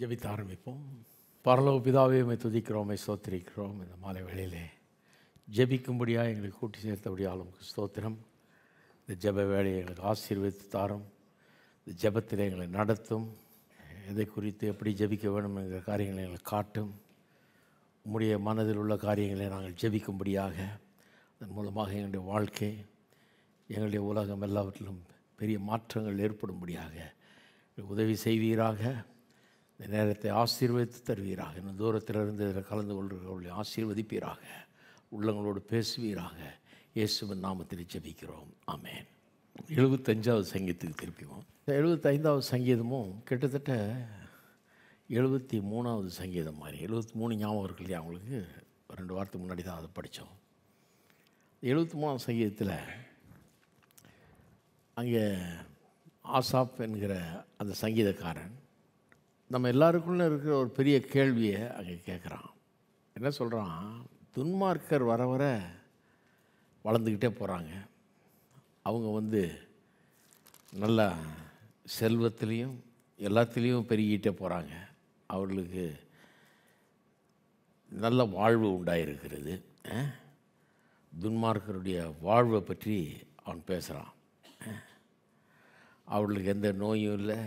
ஜெபித்த ஆரம்பிப்போம் பரலோ பிதாவே உமை துதிக்கிறோமே ஸ்தோத்திரிக்கிறோம் இந்த மாலை வேளையிலே ஜெபிக்கும்படியாக எங்களை கூட்டி சேர்த்தபடியால் உங்களுக்கு ஸ்தோத்திரம் இந்த ஜெப வேலையை எங்களுக்கு ஆசீர்வதித்து தாரும் இந்த ஜெபத்தில் எங்களை நடத்தும் எதை குறித்து எப்படி ஜெபிக்க வேண்டும் என்கிற காரியங்களை எங்களை காட்டும் உம்முடைய மனதில் உள்ள காரியங்களை நாங்கள் ஜெபிக்கும்படியாக அதன் மூலமாக எங்களுடைய வாழ்க்கை எங்களுடைய உலகம் எல்லாவற்றிலும் பெரிய மாற்றங்கள் ஏற்படும்படியாக உதவி செய்வீராக இந்த நேரத்தை ஆசீர்வதித்து தருவீராக இன்னும் தூரத்திலிருந்து இதில் கலந்து கொள்கிறவர்களை ஆசீர்வதிப்பீராக உள்ளங்களோடு பேசுவீராக இயேசுவின் நாமத்தில் ஜபிக்கிறோம் ஆமேன் எழுபத்தஞ்சாவது சங்கீதத்துக்கு திருப்பிவோம் இந்த எழுபத்தைந்தாவது சங்கீதமும் கிட்டத்தட்ட எழுபத்தி மூணாவது சங்கீதம் மாதிரி எழுபத்தி மூணு ஞாபகம் இருக்கு இல்லையா அவங்களுக்கு ரெண்டு வாரத்துக்கு முன்னாடி தான் அதை படித்தோம் எழுபத்தி மூணாவது சங்கீதத்தில் அங்கே ஆசாப் என்கிற அந்த சங்கீதக்காரன் நம்ம எல்லாருக்குள்ளே இருக்கிற ஒரு பெரிய கேள்வியை அங்கே கேட்குறான் என்ன சொல்கிறான் துன்மார்க்கர் வர வர வளர்ந்துக்கிட்டே போகிறாங்க அவங்க வந்து நல்லா செல்வத்துலேயும் எல்லாத்துலேயும் பெருகிட்டே போகிறாங்க அவர்களுக்கு நல்ல வாழ்வு உண்டாயிருக்கிறது துன்மார்க்கருடைய வாழ்வை பற்றி அவன் பேசுகிறான் அவர்களுக்கு எந்த நோயும் இல்லை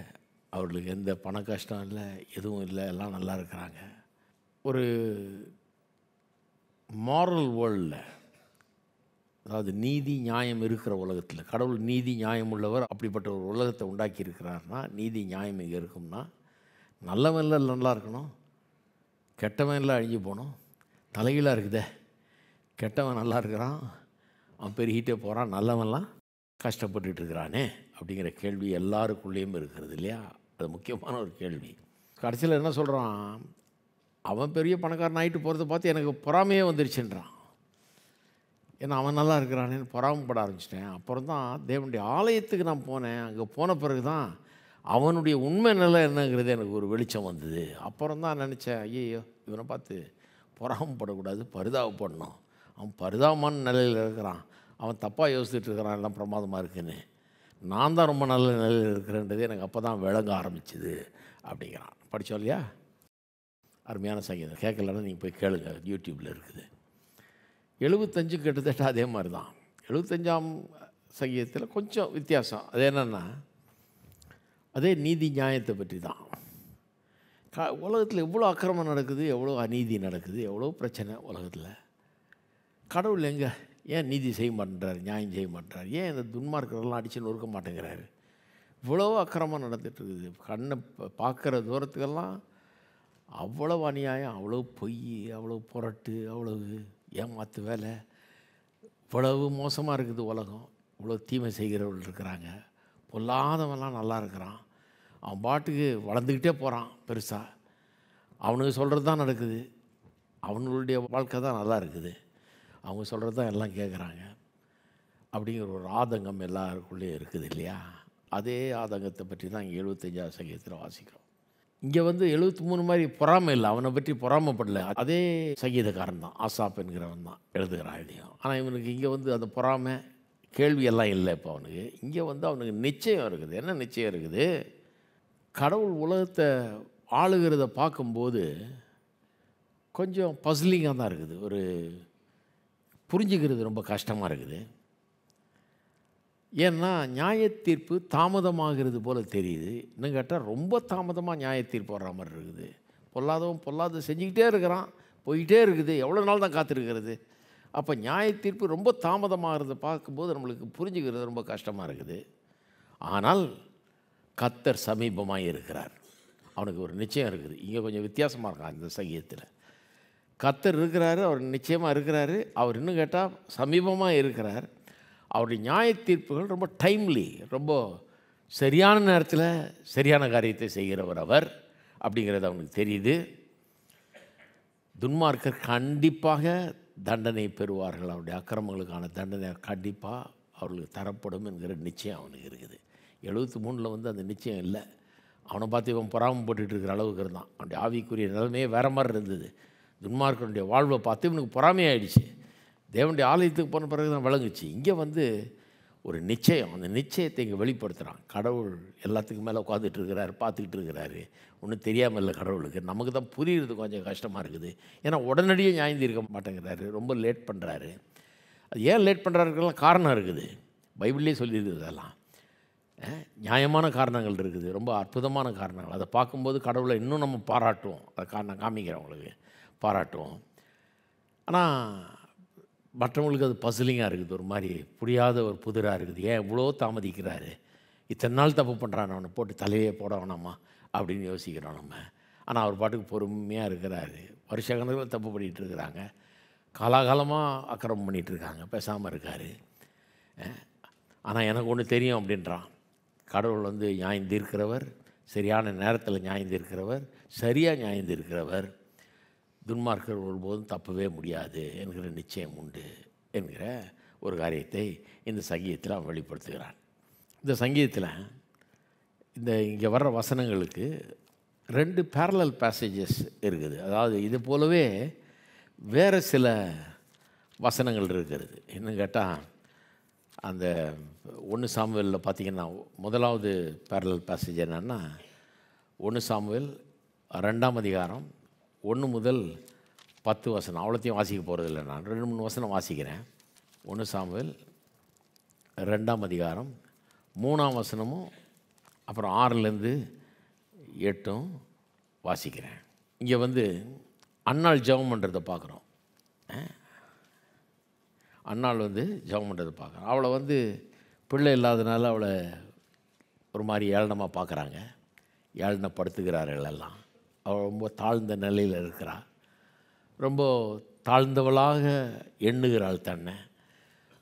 அவர்களுக்கு எந்த பண கஷ்டம் இல்லை எதுவும் இல்லை எல்லாம் நல்லா இருக்கிறாங்க ஒரு மாரல் வேர்ல்டில் அதாவது நீதி நியாயம் இருக்கிற உலகத்தில் கடவுள் நீதி நியாயம் உள்ளவர் அப்படிப்பட்ட ஒரு உலகத்தை உண்டாக்கி இருக்கிறார்னா நீதி நியாயம் இங்கே இருக்கும்னா நல்லவன்ல நல்லா இருக்கணும் கெட்டவன்ல அழிஞ்சு போகணும் தலைகீழாக இருக்குதே கெட்டவன் நல்லா இருக்கிறான் அவன் பெருகிட்டே போகிறான் நல்லவன்லாம் கஷ்டப்பட்டுட்டு இருக்கிறானே அப்படிங்கிற கேள்வி எல்லாருக்குள்ளேயும் இருக்கிறது இல்லையா அது முக்கியமான ஒரு கேள்வி கடைசியில் என்ன சொல்கிறான் அவன் பெரிய பணக்காரன் ஆகிட்டு போகிறத பார்த்து எனக்கு பொறாமையே வந்துருச்சுன்றான் ஏன்னா அவன் நல்லா இருக்கிறானேன்னு பொறாமப்பட ஆரம்பிச்சிட்டேன் அப்புறம் தான் தேவனுடைய ஆலயத்துக்கு நான் போனேன் அங்கே போன பிறகு தான் அவனுடைய உண்மை நிலை என்னங்கிறது எனக்கு ஒரு வெளிச்சம் வந்தது அப்புறம் தான் நினச்சேன் ஐயையோ இவனை பார்த்து பொறாமப்படக்கூடாது பரிதாபப்படணும் அவன் பரிதாபமான நிலையில் இருக்கிறான் அவன் தப்பாக யோசிச்சுட்டு இருக்கிறான் எல்லாம் பிரமாதமாக இருக்குன்னு நான் தான் ரொம்ப நல்ல நிலையில் இருக்கிறேன்றது எனக்கு அப்போ தான் விளங்க ஆரம்பிச்சுது அப்படிங்கிறான் படித்தோம் இல்லையா அருமையான சங்கீதம் கேட்கலன்னா நீங்கள் போய் கேளுங்க யூடியூப்பில் இருக்குது எழுபத்தஞ்சு கிட்டத்தட்ட அதே மாதிரி தான் எழுபத்தஞ்சாம் சங்கீதத்தில் கொஞ்சம் வித்தியாசம் அது என்னென்னா அதே நீதி நியாயத்தை பற்றி தான் க உலகத்தில் எவ்வளோ அக்கிரமம் நடக்குது எவ்வளோ அநீதி நடக்குது எவ்வளோ பிரச்சனை உலகத்தில் கடவுள் எங்கே ஏன் நீதி செய்ய மாட்டேன்றார் நியாயம் செய்ய மாட்டார் ஏன் இந்த துன்மார்க்கரெல்லாம் அடித்து நொறுக்க மாட்டேங்கிறாரு இவ்வளோ அக்கிரமம் நடந்துகிட்ருக்குது கண்ணை பார்க்குற தூரத்துக்கெல்லாம் அவ்வளோ அநியாயம் அவ்வளோ பொய் அவ்வளோ புரட்டு அவ்வளவு மாற்று வேலை இவ்வளவு மோசமாக இருக்குது உலகம் இவ்வளோ தீமை செய்கிறவர்கள் இருக்கிறாங்க பொல்லாதவெல்லாம் நல்லா இருக்கிறான் அவன் பாட்டுக்கு வளர்ந்துக்கிட்டே போகிறான் பெருசாக அவனுக்கு சொல்கிறது தான் நடக்குது அவனுடைய வாழ்க்கை தான் நல்லா இருக்குது அவங்க சொல்கிறது தான் எல்லாம் கேட்குறாங்க அப்படிங்கிற ஒரு ஆதங்கம் எல்லாருக்குள்ளே இருக்குது இல்லையா அதே ஆதங்கத்தை பற்றி தான் இங்கே எழுபத்தஞ்சாவது சங்கீதத்தில் வாசிக்கிறோம் இங்கே வந்து எழுபத்தி மூணு மாதிரி பொறாமை இல்லை அவனை பற்றி பொறாமப்படல அதே சங்கீதக்காரன் தான் ஆசாப் என்கிறவன் தான் எழுதுகிறான் இதையும் ஆனால் இவனுக்கு இங்கே வந்து அந்த பொறாமை கேள்வியெல்லாம் இல்லை இப்போ அவனுக்கு இங்கே வந்து அவனுக்கு நிச்சயம் இருக்குது என்ன நிச்சயம் இருக்குது கடவுள் உலகத்தை ஆளுகிறத பார்க்கும்போது கொஞ்சம் பஸ்லிங்காக தான் இருக்குது ஒரு புரிஞ்சுக்கிறது ரொம்ப கஷ்டமாக இருக்குது ஏன்னா நியாயத்தீர்ப்பு தாமதமாகிறது போல் தெரியுது இன்னும் கேட்டால் ரொம்ப தாமதமாக நியாய தீர்ப்பு வர்ற மாதிரி இருக்குது பொல்லாதவன் பொல்லாத செஞ்சுக்கிட்டே இருக்கிறான் போயிட்டே இருக்குது எவ்வளோ நாள் தான் காத்திருக்கிறது அப்போ நியாயத்தீர்ப்பு ரொம்ப தாமதமாகிறத பார்க்கும்போது நம்மளுக்கு புரிஞ்சுக்கிறது ரொம்ப கஷ்டமாக இருக்குது ஆனால் கத்தர் சமீபமாக இருக்கிறார் அவனுக்கு ஒரு நிச்சயம் இருக்குது இங்கே கொஞ்சம் வித்தியாசமாக இருக்கான் இந்த சங்கீதத்தில் கத்தர் இருக்கிறாரு அவர் நிச்சயமாக இருக்கிறாரு அவர் இன்னும் கேட்டால் சமீபமாக இருக்கிறார் அவருடைய நியாய தீர்ப்புகள் ரொம்ப டைம்லி ரொம்ப சரியான நேரத்தில் சரியான காரியத்தை செய்கிறவர் அவர் அப்படிங்கிறது அவனுக்கு தெரியுது துன்மார்க்கர் கண்டிப்பாக தண்டனை பெறுவார்கள் அவருடைய அக்கிரமங்களுக்கான தண்டனை கண்டிப்பாக அவர்களுக்கு தரப்படும் என்கிற நிச்சயம் அவனுக்கு இருக்குது எழுபத்தி மூணில் வந்து அந்த நிச்சயம் இல்லை அவனை பார்த்து இவன் பொறாமல் போட்டுட்டு இருக்கிற அளவுக்கு இருந்தான் அவனுடைய ஆவிக்குரிய நிலைமையே வேறு மாதிரி இருந்தது துன்மார்க்கனுடைய வாழ்வை பார்த்து இவனுக்கு பொறாமையாயிடுச்சு தேவனுடைய ஆலயத்துக்கு போன பிறகு தான் விளங்குச்சு இங்கே வந்து ஒரு நிச்சயம் அந்த நிச்சயத்தை இங்கே வெளிப்படுத்துகிறான் கடவுள் எல்லாத்துக்கும் மேலே உட்காந்துட்டு இருக்கிறாரு பார்த்துக்கிட்டு இருக்கிறாரு ஒன்றும் தெரியாமல் இல்லை கடவுளுக்கு நமக்கு தான் புரியுறது கொஞ்சம் கஷ்டமாக இருக்குது ஏன்னா உடனடியே ஞாயிந்து இருக்க மாட்டேங்கிறாரு ரொம்ப லேட் பண்ணுறாரு அது ஏன் லேட் பண்ணுறாருக்கெல்லாம் காரணம் இருக்குது பைபிள்லேயே சொல்லியிருக்குது அதெல்லாம் நியாயமான காரணங்கள் இருக்குது ரொம்ப அற்புதமான காரணங்கள் அதை பார்க்கும்போது கடவுளை இன்னும் நம்ம பாராட்டுவோம் அதை காரணம் காமிக்கிறேன் உங்களுக்கு பாராட்டுவோம் ஆனால் மற்றவங்களுக்கு அது பசிலிங்காக இருக்குது ஒரு மாதிரி புரியாத ஒரு புதிராக இருக்குது ஏன் இவ்வளோ தாமதிக்கிறாரு இத்தனை நாள் தப்பு பண்ணுறான் அவனை போட்டு தலையே போட வேணாமா அப்படின்னு யோசிக்கிறோம் நம்ம ஆனால் அவர் பாட்டுக்கு பொறுமையாக இருக்கிறாரு வருஷ கணக்கில் தப்பு பண்ணிகிட்டு இருக்கிறாங்க காலாகாலமாக அக்கிரமம் பண்ணிகிட்டு இருக்காங்க பேசாமல் இருக்கார் ஆனால் எனக்கு ஒன்று தெரியும் அப்படின்றான் கடவுள் வந்து நியாயந்திருக்கிறவர் சரியான நேரத்தில் நியாயந்திருக்கிறவர் சரியாக நியாயந்திருக்கிறவர் துன்மார்க்கர் ஒருபோதும் தப்பவே முடியாது என்கிற நிச்சயம் உண்டு என்கிற ஒரு காரியத்தை இந்த சங்கீதத்தில் அவன் வெளிப்படுத்துகிறான் இந்த சங்கீதத்தில் இந்த இங்கே வர்ற வசனங்களுக்கு ரெண்டு பேரலல் பேசேஜஸ் இருக்குது அதாவது இது போலவே வேறு சில வசனங்கள் இருக்கிறது இன்னும் கேட்டால் அந்த ஒன்று சாமுவேலில் பார்த்திங்கன்னா முதலாவது பேரலல் பேசேஜ் என்னென்னா ஒன்று சாமுவேல் ரெண்டாம் அதிகாரம் ஒன்று முதல் பத்து வசனம் அவ்வளோத்தையும் வாசிக்க போகிறதில்ல நான் ரெண்டு மூணு வசனம் வாசிக்கிறேன் ஒன்று சாமுவேல் ரெண்டாம் அதிகாரம் மூணாம் வசனமும் அப்புறம் ஆறுலேருந்து எட்டும் வாசிக்கிறேன் இங்கே வந்து அன்னாள் ஜபம் பண்ணுறதை பார்க்குறோம் அன்னாள் வந்து ஜபம் பண்ணுறதை பார்க்குறோம் அவளை வந்து பிள்ளை இல்லாதனால அவளை ஒரு மாதிரி ஏளனமாக பார்க்குறாங்க ஏளனப்படுத்துகிறார்கள் எல்லாம் அவள் ரொம்ப தாழ்ந்த நிலையில் இருக்கிறாள் ரொம்ப தாழ்ந்தவளாக எண்ணுகிறாள் தன்னை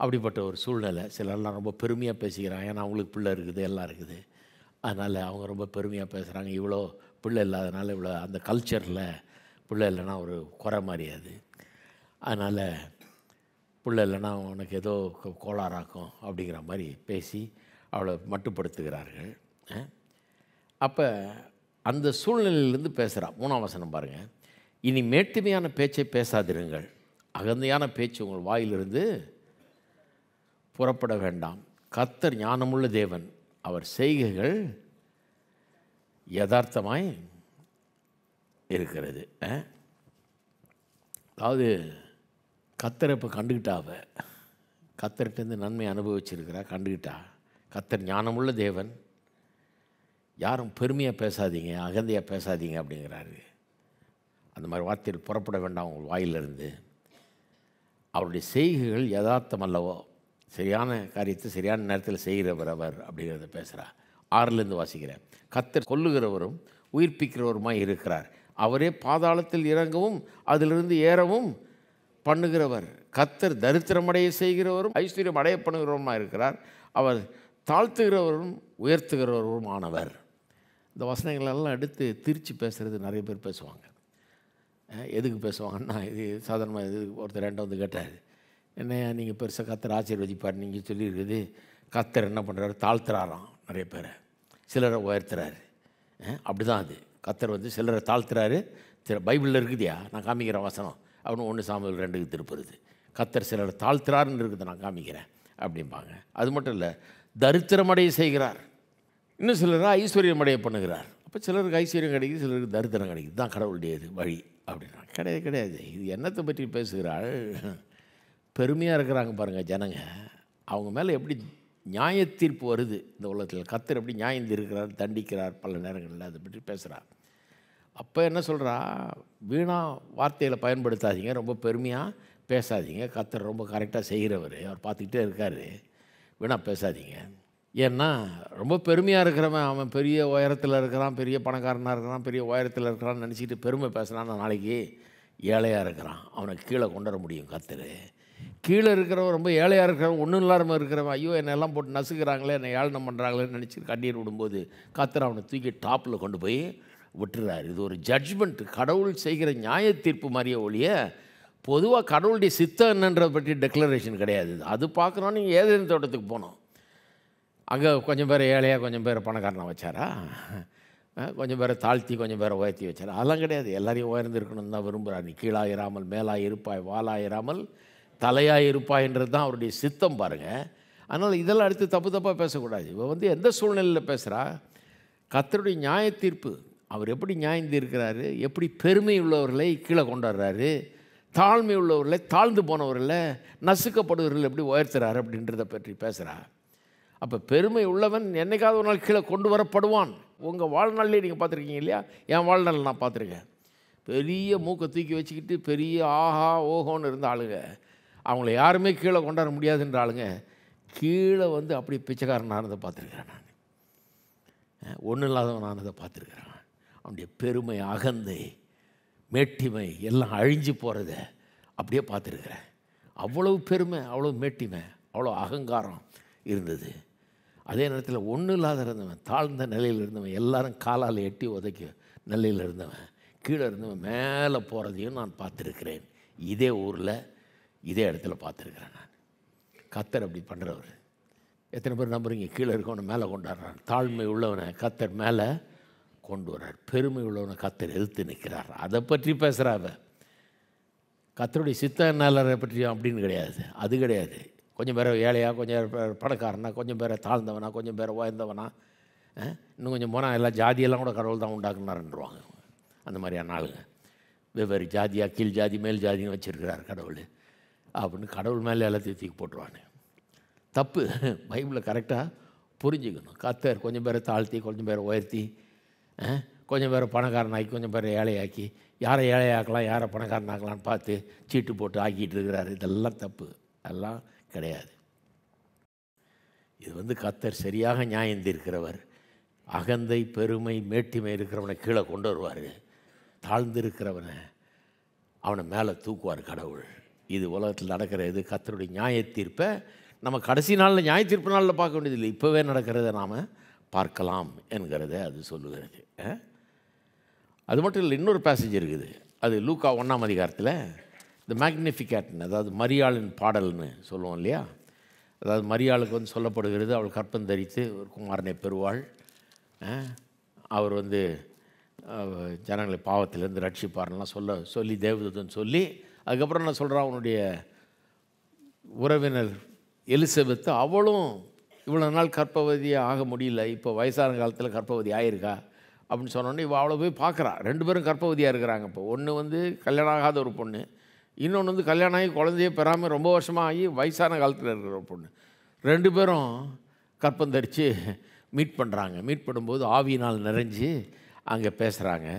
அப்படிப்பட்ட ஒரு சூழ்நிலை சிலர்லாம் ரொம்ப பெருமையாக பேசிக்கிறாங்க ஏன்னா அவங்களுக்கு பிள்ளை இருக்குது எல்லாம் இருக்குது அதனால் அவங்க ரொம்ப பெருமையாக பேசுகிறாங்க இவ்வளோ பிள்ளை இல்லாதனால இவ்வளோ அந்த கல்ச்சரில் பிள்ளை இல்லைன்னா ஒரு குறை மாதிரி அது அதனால் பிள்ளை இல்லைன்னா உனக்கு ஏதோ கோளாறாக்கும் அப்படிங்கிற மாதிரி பேசி அவளை மட்டுப்படுத்துகிறார்கள் அப்போ அந்த சூழ்நிலையிலேருந்து பேசுகிறா மூணாம் வசனம் பாருங்கள் இனி மேட்டுமையான பேச்சை பேசாதிருங்கள் அகந்தையான பேச்சு உங்கள் வாயிலிருந்து புறப்பட வேண்டாம் கத்தர் ஞானமுள்ள தேவன் அவர் செய்கைகள் யதார்த்தமாய் இருக்கிறது அதாவது கத்தரை இப்போ கண்டுக்கிட்டாவ கத்தர்கிட்டேருந்து நன்மை அனுபவிச்சிருக்கிறா கண்டுக்கிட்டா கத்தர் ஞானமுள்ள தேவன் யாரும் பெருமையாக பேசாதீங்க அகந்தையாக பேசாதீங்க அப்படிங்கிறாரு அந்த மாதிரி வார்த்தையில் புறப்பட வேண்டாம் உங்கள் வாயிலிருந்து அவருடைய செய்கைகள் யதார்த்தம் அல்லவோ சரியான காரியத்தை சரியான நேரத்தில் செய்கிறவர் அவர் அப்படிங்கிறத பேசுகிறார் ஆறுலேருந்து வாசிக்கிறேன் கத்தர் கொல்லுகிறவரும் உயிர்ப்பிக்கிறவருமாய் இருக்கிறார் அவரே பாதாளத்தில் இறங்கவும் அதிலிருந்து ஏறவும் பண்ணுகிறவர் கத்தர் தரித்திரமடைய செய்கிறவரும் ஐஸ்வர்யம் அடைய பண்ணுகிறவருமா இருக்கிறார் அவர் தாழ்த்துகிறவரும் உயர்த்துகிறவரும் ஆனவர் இந்த வசனங்களெல்லாம் எடுத்து திருச்சி பேசுகிறது நிறைய பேர் பேசுவாங்க எதுக்கு பேசுவாங்கன்னா இது சாதாரணமாக இது ஒருத்தர் ரெண்டு வந்து கேட்டார் என்னையா நீங்கள் பெருசாக கத்தர் ஆசீர்வதிப்பார் நீங்கள் சொல்லியிருக்குது கத்தர் என்ன பண்ணுறாரு தாழ்த்துறாராம் நிறைய பேரை சிலரை உயர்த்துறாரு அப்படி தான் அது கத்தர் வந்து சிலரை தாழ்த்துறாரு சில பைபிளில் இருக்குதியா நான் காமிக்கிறேன் வசனம் அப்படின்னு ஒன்று சாமியல் ரெண்டுக்கு திருப்புறது கத்தர் சிலர் தாழ்த்துறாருன்னு இருக்குது நான் காமிக்கிறேன் அப்படிம்பாங்க அது மட்டும் இல்லை தரித்திரமடைய செய்கிறார் இன்னும் சிலர் ஐஸ்வர்யம் அடைய பண்ணுகிறார் அப்போ சிலருக்கு ஐஸ்வர்யம் கிடைக்குது சிலருக்கு தரித்திரம் கிடைக்குது தான் கடவுளுடைய இது வழி அப்படின்னா கிடையாது கிடையாது இது என்னத்தை பற்றி பேசுகிறாள் பெருமையாக இருக்கிறாங்க பாருங்கள் ஜனங்க அவங்க மேலே எப்படி நியாய தீர்ப்பு வருது இந்த உலகத்தில் கத்தர் எப்படி நியாயம் தீர்க்கிறார் தண்டிக்கிறார் பல நேரங்களில் அதை பற்றி பேசுகிறார் அப்போ என்ன சொல்கிறா வீணாக வார்த்தையில் பயன்படுத்தாதீங்க ரொம்ப பெருமையாக பேசாதீங்க கத்தர் ரொம்ப கரெக்டாக செய்கிறவர் அவர் பார்த்துக்கிட்டே இருக்கார் வீணாக பேசாதீங்க ஏன்னா ரொம்ப பெருமையாக இருக்கிறவன் அவன் பெரிய உயரத்தில் இருக்கிறான் பெரிய பணக்காரனாக இருக்கிறான் பெரிய உயரத்தில் இருக்கிறான்னு நினச்சிக்கிட்டு பெருமை பேசுகிறான் நாளைக்கு ஏழையாக இருக்கிறான் அவனை கீழே கொண்டு வர முடியும் கத்துரு கீழே இருக்கிறவன் ரொம்ப ஏழையாக இருக்கிறவன் ஒன்றும் இல்லாமல் இருக்கிறவன் ஐயோ என்னெல்லாம் போட்டு நசுக்கிறாங்களே என்னை ஏழனம் பண்ணுறாங்களேன்னு நினச்சி கண்ணீர் விடும்போது கத்துற அவனை தூக்கி டாப்பில் கொண்டு போய் விட்டுறாரு இது ஒரு ஜட்ஜ்மெண்ட் கடவுள் செய்கிற நியாய தீர்ப்பு மாதிரிய ஒழிய பொதுவாக கடவுளுடைய சித்தம் என்னன்றதை பற்றி டெக்ளரேஷன் கிடையாது அது பார்க்குறோன்னு ஏதேனும் தோட்டத்துக்கு போனோம் அங்கே கொஞ்சம் பேர் ஏழையாக கொஞ்சம் பேர் பணக்காரனாக வச்சாரா கொஞ்சம் பேரை தாழ்த்தி கொஞ்சம் பேரை உயர்த்தி வச்சார் அதெல்லாம் கிடையாது எல்லாரையும் உயர்ந்திருக்கணும்னு தான் விரும்புகிறார் நீ இராமல் மேலாக இருப்பாய் வாலாயிராமல் தலையாக இருப்பாய்ன்றது தான் அவருடைய சித்தம் பாருங்கள் அதனால் இதெல்லாம் அடுத்து தப்பு தப்பாக பேசக்கூடாது இவன் வந்து எந்த சூழ்நிலையில் பேசுகிறா கத்தருடைய நியாய தீர்ப்பு அவர் எப்படி நியாயம் தீர்க்கிறாரு எப்படி பெருமை உள்ளவர்களை கீழே கொண்டாடுறாரு தாழ்மை உள்ளவர்களை தாழ்ந்து போனவர்களை நசுக்கப்படுவர்கள் எப்படி உயர்த்துறாரு அப்படின்றத பற்றி பேசுகிறார் அப்போ பெருமை உள்ளவன் என்னைக்காவது ஒரு நாள் கீழே கொண்டு வரப்படுவான் உங்கள் வாழ்நாளிலே நீங்கள் பார்த்துருக்கீங்க இல்லையா என் வாழ்நாள் நான் பார்த்துருக்கேன் பெரிய மூக்கை தூக்கி வச்சுக்கிட்டு பெரிய ஆஹா ஓஹோன்னு இருந்த ஆளுங்க அவங்கள யாருமே கீழே கொண்டாட முடியாதுன்ற ஆளுங்க கீழே வந்து அப்படி பிச்சைக்காரன் இருந்ததை பார்த்துருக்குறேன் நான் ஒன்றும் இல்லாதவன் ஆனதை பார்த்துருக்குறேன் அவனுடைய பெருமை அகந்தை மேட்டிமை எல்லாம் அழிஞ்சு போகிறத அப்படியே பார்த்துருக்குறேன் அவ்வளவு பெருமை அவ்வளோ மேட்டிமை அவ்வளோ அகங்காரம் இருந்தது அதே நேரத்தில் ஒன்றும் இல்லாத இருந்தவன் தாழ்ந்த நிலையில் இருந்தவன் எல்லாரும் காலால் எட்டி உதைக்க நிலையில் இருந்தவன் கீழே இருந்தவன் மேலே போகிறதையும் நான் பார்த்துருக்கிறேன் இதே ஊரில் இதே இடத்துல பார்த்துருக்குறேன் நான் கத்தர் அப்படி பண்ணுறவர் எத்தனை பேர் நம்புறீங்க கீழே இருக்கவனை மேலே கொண்டாடுறான் தாழ்மை உள்ளவனை கத்தர் மேலே கொண்டு வர்றார் பெருமை உள்ளவனை கத்தர் எதிர்த்து நிற்கிறார் அதை பற்றி பேசுகிறாவ கத்தருடைய சித்த நல்லரை பற்றியும் அப்படின்னு கிடையாது அது கிடையாது கொஞ்சம் பேர் ஏழையாக கொஞ்சம் பேர் பணக்காரனா கொஞ்சம் பேரை தாழ்ந்தவனா கொஞ்சம் பேர் உயர்ந்தவனா இன்னும் கொஞ்சம் போனால் எல்லாம் ஜாதியெல்லாம் கூட கடவுள் தான் உண்டாக்குனாருன்றவாங்க அந்த மாதிரியான ஆளுங்க வெவ்வேறு ஜாதியாக கீழ் ஜாதி மேல் ஜாதின்னு வச்சுருக்கிறார் கடவுள் அப்படின்னு கடவுள் மேலே எல்லாத்தையும் தூக்கி போட்டுருவானு தப்பு பைபிளை கரெக்டாக புரிஞ்சுக்கணும் கத்தர் கொஞ்சம் பேரை தாழ்த்தி கொஞ்சம் பேரை உயர்த்தி கொஞ்சம் பேரை பணக்காரனாக்கி கொஞ்சம் பேரை ஏழையாக்கி யாரை ஏழையாக்கலாம் யாரை பணக்காரனாக்கலான்னு பார்த்து சீட்டு போட்டு ஆக்கிட்டு இருக்கிறாரு இதெல்லாம் தப்பு அதெல்லாம் கிடையாது இது வந்து கத்தர் சரியாக நியாயந்திருக்கிறவர் அகந்தை பெருமை மேட்டிமை இருக்கிறவனை கீழே கொண்டு வருவார் தாழ்ந்திருக்கிறவனை அவனை மேலே தூக்குவார் கடவுள் இது உலகத்தில் நடக்கிற இது கத்தருடைய நியாய தீர்ப்பை நம்ம கடைசி நாளில் நியாய தீர்ப்பு நாளில் பார்க்க வேண்டியதில்லை இப்போவே நடக்கிறத நாம் பார்க்கலாம் என்கிறத அது சொல்லுகிறது அது மட்டும் இல்லை இன்னொரு பேசஞ்சர் இருக்குது அது லூக்கா ஒன்றாம் அதிகாரத்தில் இந்த மேக்னிஃபிகேட்னு அதாவது மரியாளின் பாடல்னு சொல்லுவோம் இல்லையா அதாவது மரியாளுக்கு வந்து சொல்லப்படுகிறது அவள் கற்பம் தரித்து ஒரு குமாரனை பெறுவாள் அவர் வந்து ஜனங்களை பாவத்திலேருந்து ரட்சிப்பார்லாம் சொல்ல சொல்லி தேவதத்துன்னு சொல்லி அதுக்கப்புறம் நான் சொல்கிறேன் அவனுடைய உறவினர் எலிசபெத்து அவளும் இவ்வளோ நாள் கற்பவதியாக ஆக முடியல இப்போ வயசான காலத்தில் கற்பவதி ஆயிருக்கா அப்படின்னு சொன்னோன்னே இவள் அவ்வளோ போய் பார்க்குறா ரெண்டு பேரும் கற்பவதியாக இருக்கிறாங்க இப்போ ஒன்று வந்து கல்யாணம் ஆகாத ஒரு பொண்ணு இன்னொன்று வந்து கல்யாணம் ஆகி குழந்தையே பெறாமல் ரொம்ப வருஷமாக ஆகி வயசான காலத்தில் இருக்கிற பொண்ணு ரெண்டு பேரும் கற்பம் தரித்து மீட் பண்ணுறாங்க மீட் பண்ணும்போது ஆவியினால் நிறைஞ்சு அங்கே பேசுகிறாங்க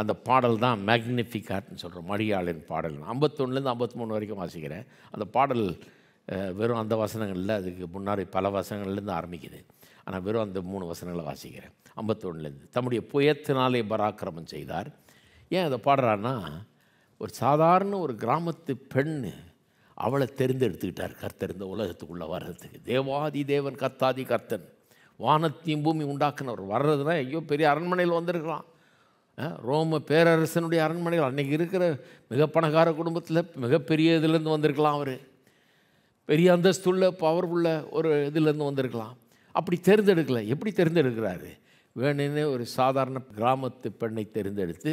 அந்த பாடல் தான் மேக்னிஃபிகாட்னு சொல்கிறோம் மடியாளின் பாடல் ஐம்பத்தொன்னுலேருந்து ஐம்பத்தி மூணு வரைக்கும் வாசிக்கிறேன் அந்த பாடல் வெறும் அந்த வசனங்களில் அதுக்கு முன்னாடி பல வசனங்கள்லேருந்து ஆரம்பிக்குது ஆனால் வெறும் அந்த மூணு வசனங்களை வாசிக்கிறேன் ஐம்பத்தொன்னுலேருந்து தம்முடைய புயத்தினாலே பராக்கிரமம் செய்தார் ஏன் அதை பாடுறான்னா ஒரு சாதாரண ஒரு கிராமத்து பெண் அவளை தெரிந்தெடுத்துக்கிட்டார் கர்த்தர் இந்த உலகத்துக்குள்ளே வர்றதுக்கு தேவாதி தேவன் கர்த்தாதி கர்த்தன் வானத்தையும் பூமி உண்டாக்குனவர் வர்றதுனா ஐயோ பெரிய அரண்மனையில் வந்திருக்கலாம் ரோம பேரரசனுடைய அரண்மனையில் அன்றைக்கி இருக்கிற மிக பணக்கார குடும்பத்தில் மிகப்பெரிய இதுலேருந்து வந்திருக்கலாம் அவர் பெரிய அந்தஸ்துள்ள பவர்ஃபுல்ல ஒரு இதுலேருந்து வந்திருக்கலாம் அப்படி தேர்ந்தெடுக்கலை எப்படி தேர்ந்தெடுக்கிறாரு வேணுன்னு ஒரு சாதாரண கிராமத்து பெண்ணை தேர்ந்தெடுத்து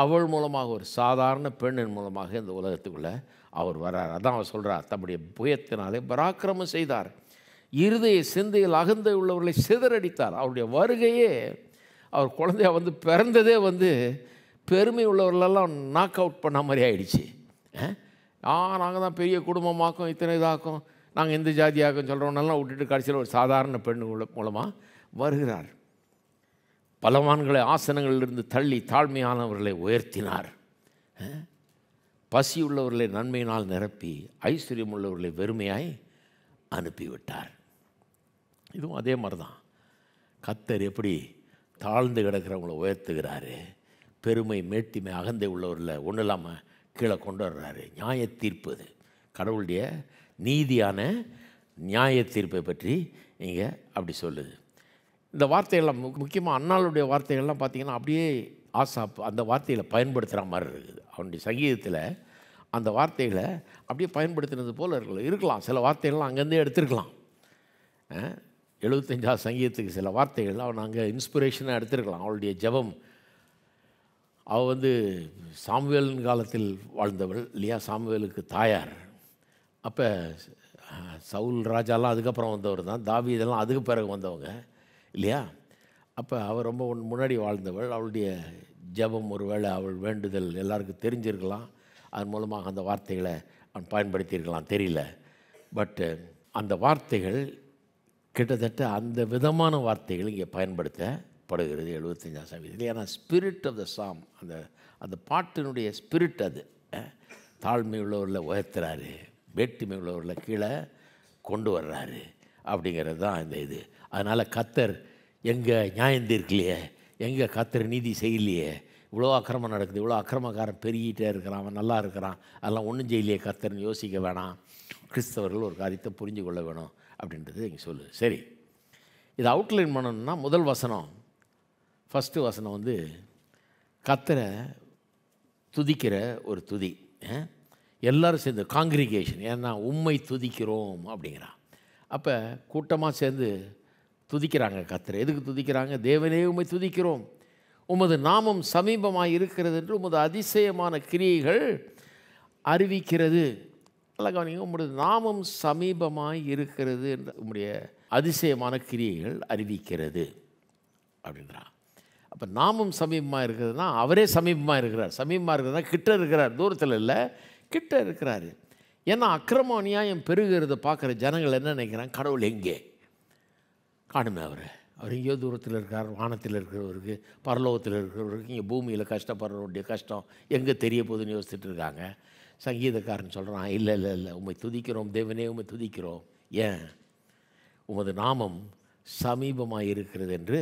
அவள் மூலமாக ஒரு சாதாரண பெண்ணின் மூலமாக இந்த உலகத்துக்குள்ளே அவர் வர்றார் அதான் அவர் சொல்கிறார் தம்முடைய புயத்தினாலே பராக்கிரமம் செய்தார் இருதய சிந்தையில் அகந்த உள்ளவர்களை சிதறடித்தார் அவருடைய வருகையே அவர் குழந்தைய வந்து பிறந்ததே வந்து பெருமை உள்ளவர்களெல்லாம் நாக் அவுட் பண்ண மாதிரி ஆயிடுச்சு ஆ நாங்கள் தான் பெரிய குடும்பமாக்கும் இத்தனை இதாக்கும் நாங்கள் எந்த ஜாதியாக்கும் சொல்கிறோன்னெல்லாம் விட்டுட்டு கடைசியில் ஒரு சாதாரண பெண் மூலமாக வருகிறார் பலவான்களை ஆசனங்களிலிருந்து தள்ளி தாழ்மையானவர்களை உயர்த்தினார் பசியுள்ளவர்களை நன்மையினால் நிரப்பி ஐஸ்வர்யம் உள்ளவர்களை வெறுமையாய் அனுப்பிவிட்டார் இதுவும் அதே மாதிரி தான் கத்தர் எப்படி தாழ்ந்து கிடக்கிறவங்கள உயர்த்துகிறாரு பெருமை மேட்டிமை அகந்தை உள்ளவரில் ஒன்றும் இல்லாமல் கீழே கொண்டு வர்றாரு நியாய தீர்ப்பு அது கடவுளுடைய நீதியான நியாய தீர்ப்பை பற்றி இங்கே அப்படி சொல்லுது இந்த வார்த்தையெல்லாம் முக்கியமாக அண்ணாளுடைய வார்த்தைகள்லாம் பார்த்திங்கன்னா அப்படியே ஆசா அந்த வார்த்தையில் பயன்படுத்துகிற மாதிரி இருக்குது அவனுடைய சங்கீதத்தில் அந்த வார்த்தைகளை அப்படியே பயன்படுத்தினது போல் இருக்கலாம் இருக்கலாம் சில வார்த்தைகள்லாம் அங்கேருந்தே எடுத்திருக்கலாம் எழுபத்தஞ்சாவது சங்கீதத்துக்கு சில வார்த்தைகள் அவன் அங்கே இன்ஸ்பிரேஷனாக எடுத்திருக்கலாம் அவளுடைய ஜபம் அவள் வந்து சாமுவேலின் காலத்தில் வாழ்ந்தவள் இல்லையா சாமுவேலுக்கு தாயார் அப்போ சவுல் ராஜாலாம் அதுக்கப்புறம் வந்தவர் தான் தாவி இதெல்லாம் அதுக்கு பிறகு வந்தவங்க இல்லையா அப்போ அவர் ரொம்ப முன்னாடி வாழ்ந்தவள் அவளுடைய ஜபம் ஒரு வேளை அவள் வேண்டுதல் எல்லாருக்கும் தெரிஞ்சிருக்கலாம் அதன் மூலமாக அந்த வார்த்தைகளை அவன் பயன்படுத்தியிருக்கலாம் தெரியல பட்டு அந்த வார்த்தைகள் கிட்டத்தட்ட அந்த விதமான வார்த்தைகள் இங்கே பயன்படுத்தப்படுகிறது எழுபத்தஞ்சாம் சங்கீதத்தில் ஏன்னா ஸ்பிரிட் ஆஃப் த சாம் அந்த அந்த பாட்டினுடைய ஸ்பிரிட் அது தாழ்மை உள்ளவரில் உயர்த்துறாரு வேட்டுமை உள்ளவரில் கீழே கொண்டு வர்றாரு அப்படிங்கிறது தான் இந்த இது அதனால் கத்தர் எங்கள் நியாயம் தீர்க்கலையே எங்கள் கத்தர் நீதி செய்யலையே இவ்வளோ அக்கிரமம் நடக்குது இவ்வளோ அக்கிரமக்காரன் பெருகிட்டே இருக்கிறான் அவன் நல்லா இருக்கிறான் அதெல்லாம் ஒன்றும் செய்யலையே கத்தர்னு யோசிக்க வேணாம் கிறிஸ்தவர்கள் ஒரு காரியத்தை புரிஞ்சு கொள்ள வேணும் அப்படின்றது இங்கே சொல்லு சரி இதை அவுட்லைன் பண்ணணும்னா முதல் வசனம் ஃபஸ்ட்டு வசனம் வந்து கத்தரை துதிக்கிற ஒரு துதி எல்லோரும் சேர்ந்து காங்கிரிகேஷன் ஏன்னா உண்மை துதிக்கிறோம் அப்படிங்கிறான் அப்போ கூட்டமாக சேர்ந்து துதிக்கிறாங்க கத்திர எதுக்கு துதிக்கிறாங்க தேவனே உண்மை துதிக்கிறோம் உமது நாமம் சமீபமாக இருக்கிறது என்று உமது அதிசயமான கிரியைகள் அறிவிக்கிறது நல்லா கவனிங்க உம்முடைய நாமம் சமீபமாக இருக்கிறது என்று உம்முடைய அதிசயமான கிரியைகள் அறிவிக்கிறது அப்படின்றான் அப்போ நாமும் சமீபமாக இருக்கிறதுனா அவரே சமீபமாக இருக்கிறார் சமீபமாக இருக்கிறதுனா கிட்ட இருக்கிறார் தூரத்தில் இல்லை கிட்ட இருக்கிறார் ஏன்னா அக்கிரம அநியாயம் பெருகிறத பார்க்குற ஜனங்கள் என்ன நினைக்கிறாங்க கடவுள் எங்கே காணுமே அவரை அவர் எங்கேயோ தூரத்தில் இருக்கார் வானத்தில் இருக்கிறவருக்கு பரலோகத்தில் இருக்கிறவருக்கு இங்கே பூமியில் கஷ்டப்படுறவருடைய கஷ்டம் எங்கே தெரிய போதுன்னு யோசிச்சுட்டு இருக்காங்க சங்கீதக்காரன் சொல்கிறான் இல்லை இல்லை இல்லை உண்மை துதிக்கிறோம் தேவனே உண்மை துதிக்கிறோம் ஏன் உமது நாமம் சமீபமாக இருக்கிறது என்று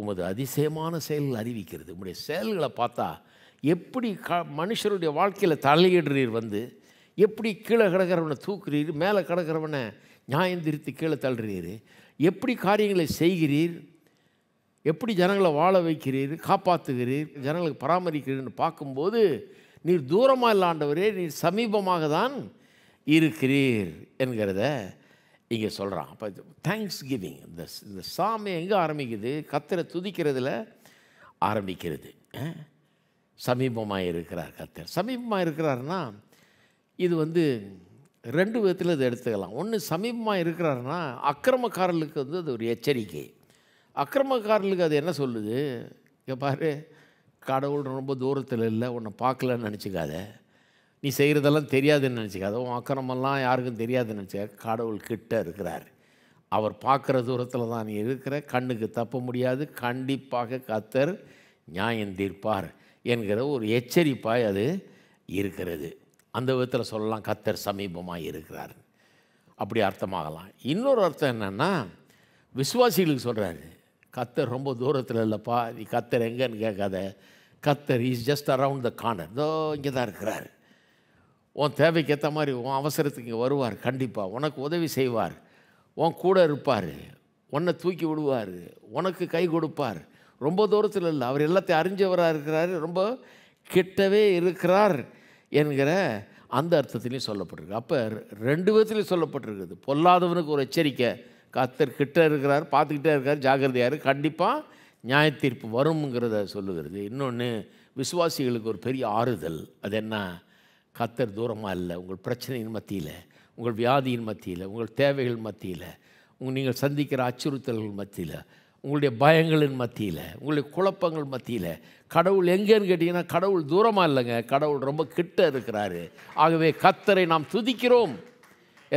உமது அதிசயமான செயல்கள் அறிவிக்கிறது உங்களுடைய செயல்களை பார்த்தா எப்படி க மனுஷருடைய வாழ்க்கையில் தலையிடுறீர் வந்து எப்படி கீழே கிடக்கிறவனை தூக்குறீர் மேலே கிடக்கிறவனை நியாயம் திருத்தி கீழே தள்ளுறீர் எப்படி காரியங்களை செய்கிறீர் எப்படி ஜனங்களை வாழ வைக்கிறீர் காப்பாற்றுகிறீர் ஜனங்களுக்கு பராமரிக்கிறீர்னு பார்க்கும்போது நீர் தூரமாக இல்லாண்டவரே நீர் சமீபமாக தான் இருக்கிறீர் என்கிறத இங்கே சொல்கிறான் அப்போ தேங்க்ஸ் கிவிங் இந்த இந்த சாமி எங்கே ஆரம்பிக்குது கத்தரை துதிக்கிறதுல ஆரம்பிக்கிறது சமீபமாக இருக்கிறார் கத்தர் சமீபமாக இருக்கிறாருன்னா இது வந்து ரெண்டு விதத்தில் இதை எடுத்துக்கலாம் ஒன்று சமீபமாக இருக்கிறாருன்னா அக்கிரமக்காரர்களுக்கு வந்து அது ஒரு எச்சரிக்கை அக்கிரமக்காரர்களுக்கு அது என்ன சொல்லுது இங்கே பாரு கடவுள் ரொம்ப தூரத்தில் இல்லை உன்னை பார்க்கலன்னு நினச்சிக்காத நீ செய்கிறதெல்லாம் தெரியாதுன்னு நினச்சிக்காத உன் அக்கிரமெல்லாம் யாருக்கும் தெரியாதுன்னு நினச்சிக்க கடவுள் கிட்ட இருக்கிறார் அவர் பார்க்குற தூரத்தில் தான் நீ இருக்கிற கண்ணுக்கு தப்ப முடியாது கண்டிப்பாக கத்தர் நியாயம் தீர்ப்பார் என்கிற ஒரு எச்சரிப்பாய் அது இருக்கிறது அந்த விதத்தில் சொல்லலாம் கத்தர் சமீபமாக இருக்கிறார் அப்படி அர்த்தமாகலாம் இன்னொரு அர்த்தம் என்னென்னா விசுவாசிகளுக்கு சொல்கிறாரு கத்தர் ரொம்ப தூரத்தில் இல்லைப்பா நீ கத்தர் எங்கேன்னு கேட்காத Qatar is just around the corner இதோ இங்கே தான் இருக்கிறார் உன் தேவைக்கேற்ற மாதிரி உன் அவசரத்துக்கு இங்கே வருவார் கண்டிப்பாக உனக்கு உதவி செய்வார் உன் கூட இருப்பார் உன்னை தூக்கி விடுவார் உனக்கு கை கொடுப்பார் ரொம்ப தூரத்தில் இல்லை அவர் எல்லாத்தையும் அறிஞ்சவராக இருக்கிறார் ரொம்ப கிட்டவே இருக்கிறார் என்கிற அந்த அர்த்தத்திலையும் சொல்லப்பட்டிருக்கு அப்போ ரெண்டு விதத்துலையும் சொல்லப்பட்டிருக்குது பொல்லாதவனுக்கு ஒரு எச்சரிக்கை கத்தர் கிட்ட இருக்கிறார் பார்த்துக்கிட்டே இருக்கார் ஜாகிரதையார் கண்டிப்பாக நியாய தீர்ப்பு வரும்ங்கிறத சொல்லுகிறது இன்னொன்று விசுவாசிகளுக்கு ஒரு பெரிய ஆறுதல் அது என்ன கத்தர் தூரமாக இல்லை உங்கள் பிரச்சனையின் மத்தியில் உங்கள் வியாதியின் மத்தியில் உங்கள் தேவைகள் மத்தியில் நீங்கள் சந்திக்கிற அச்சுறுத்தல்கள் மத்தியில் உங்களுடைய பயங்களின் மத்தியில் உங்களுடைய குழப்பங்கள் மத்தியில் கடவுள் எங்கேன்னு கேட்டிங்கன்னா கடவுள் தூரமாக இல்லைங்க கடவுள் ரொம்ப கிட்ட இருக்கிறாரு ஆகவே கத்தரை நாம் துதிக்கிறோம்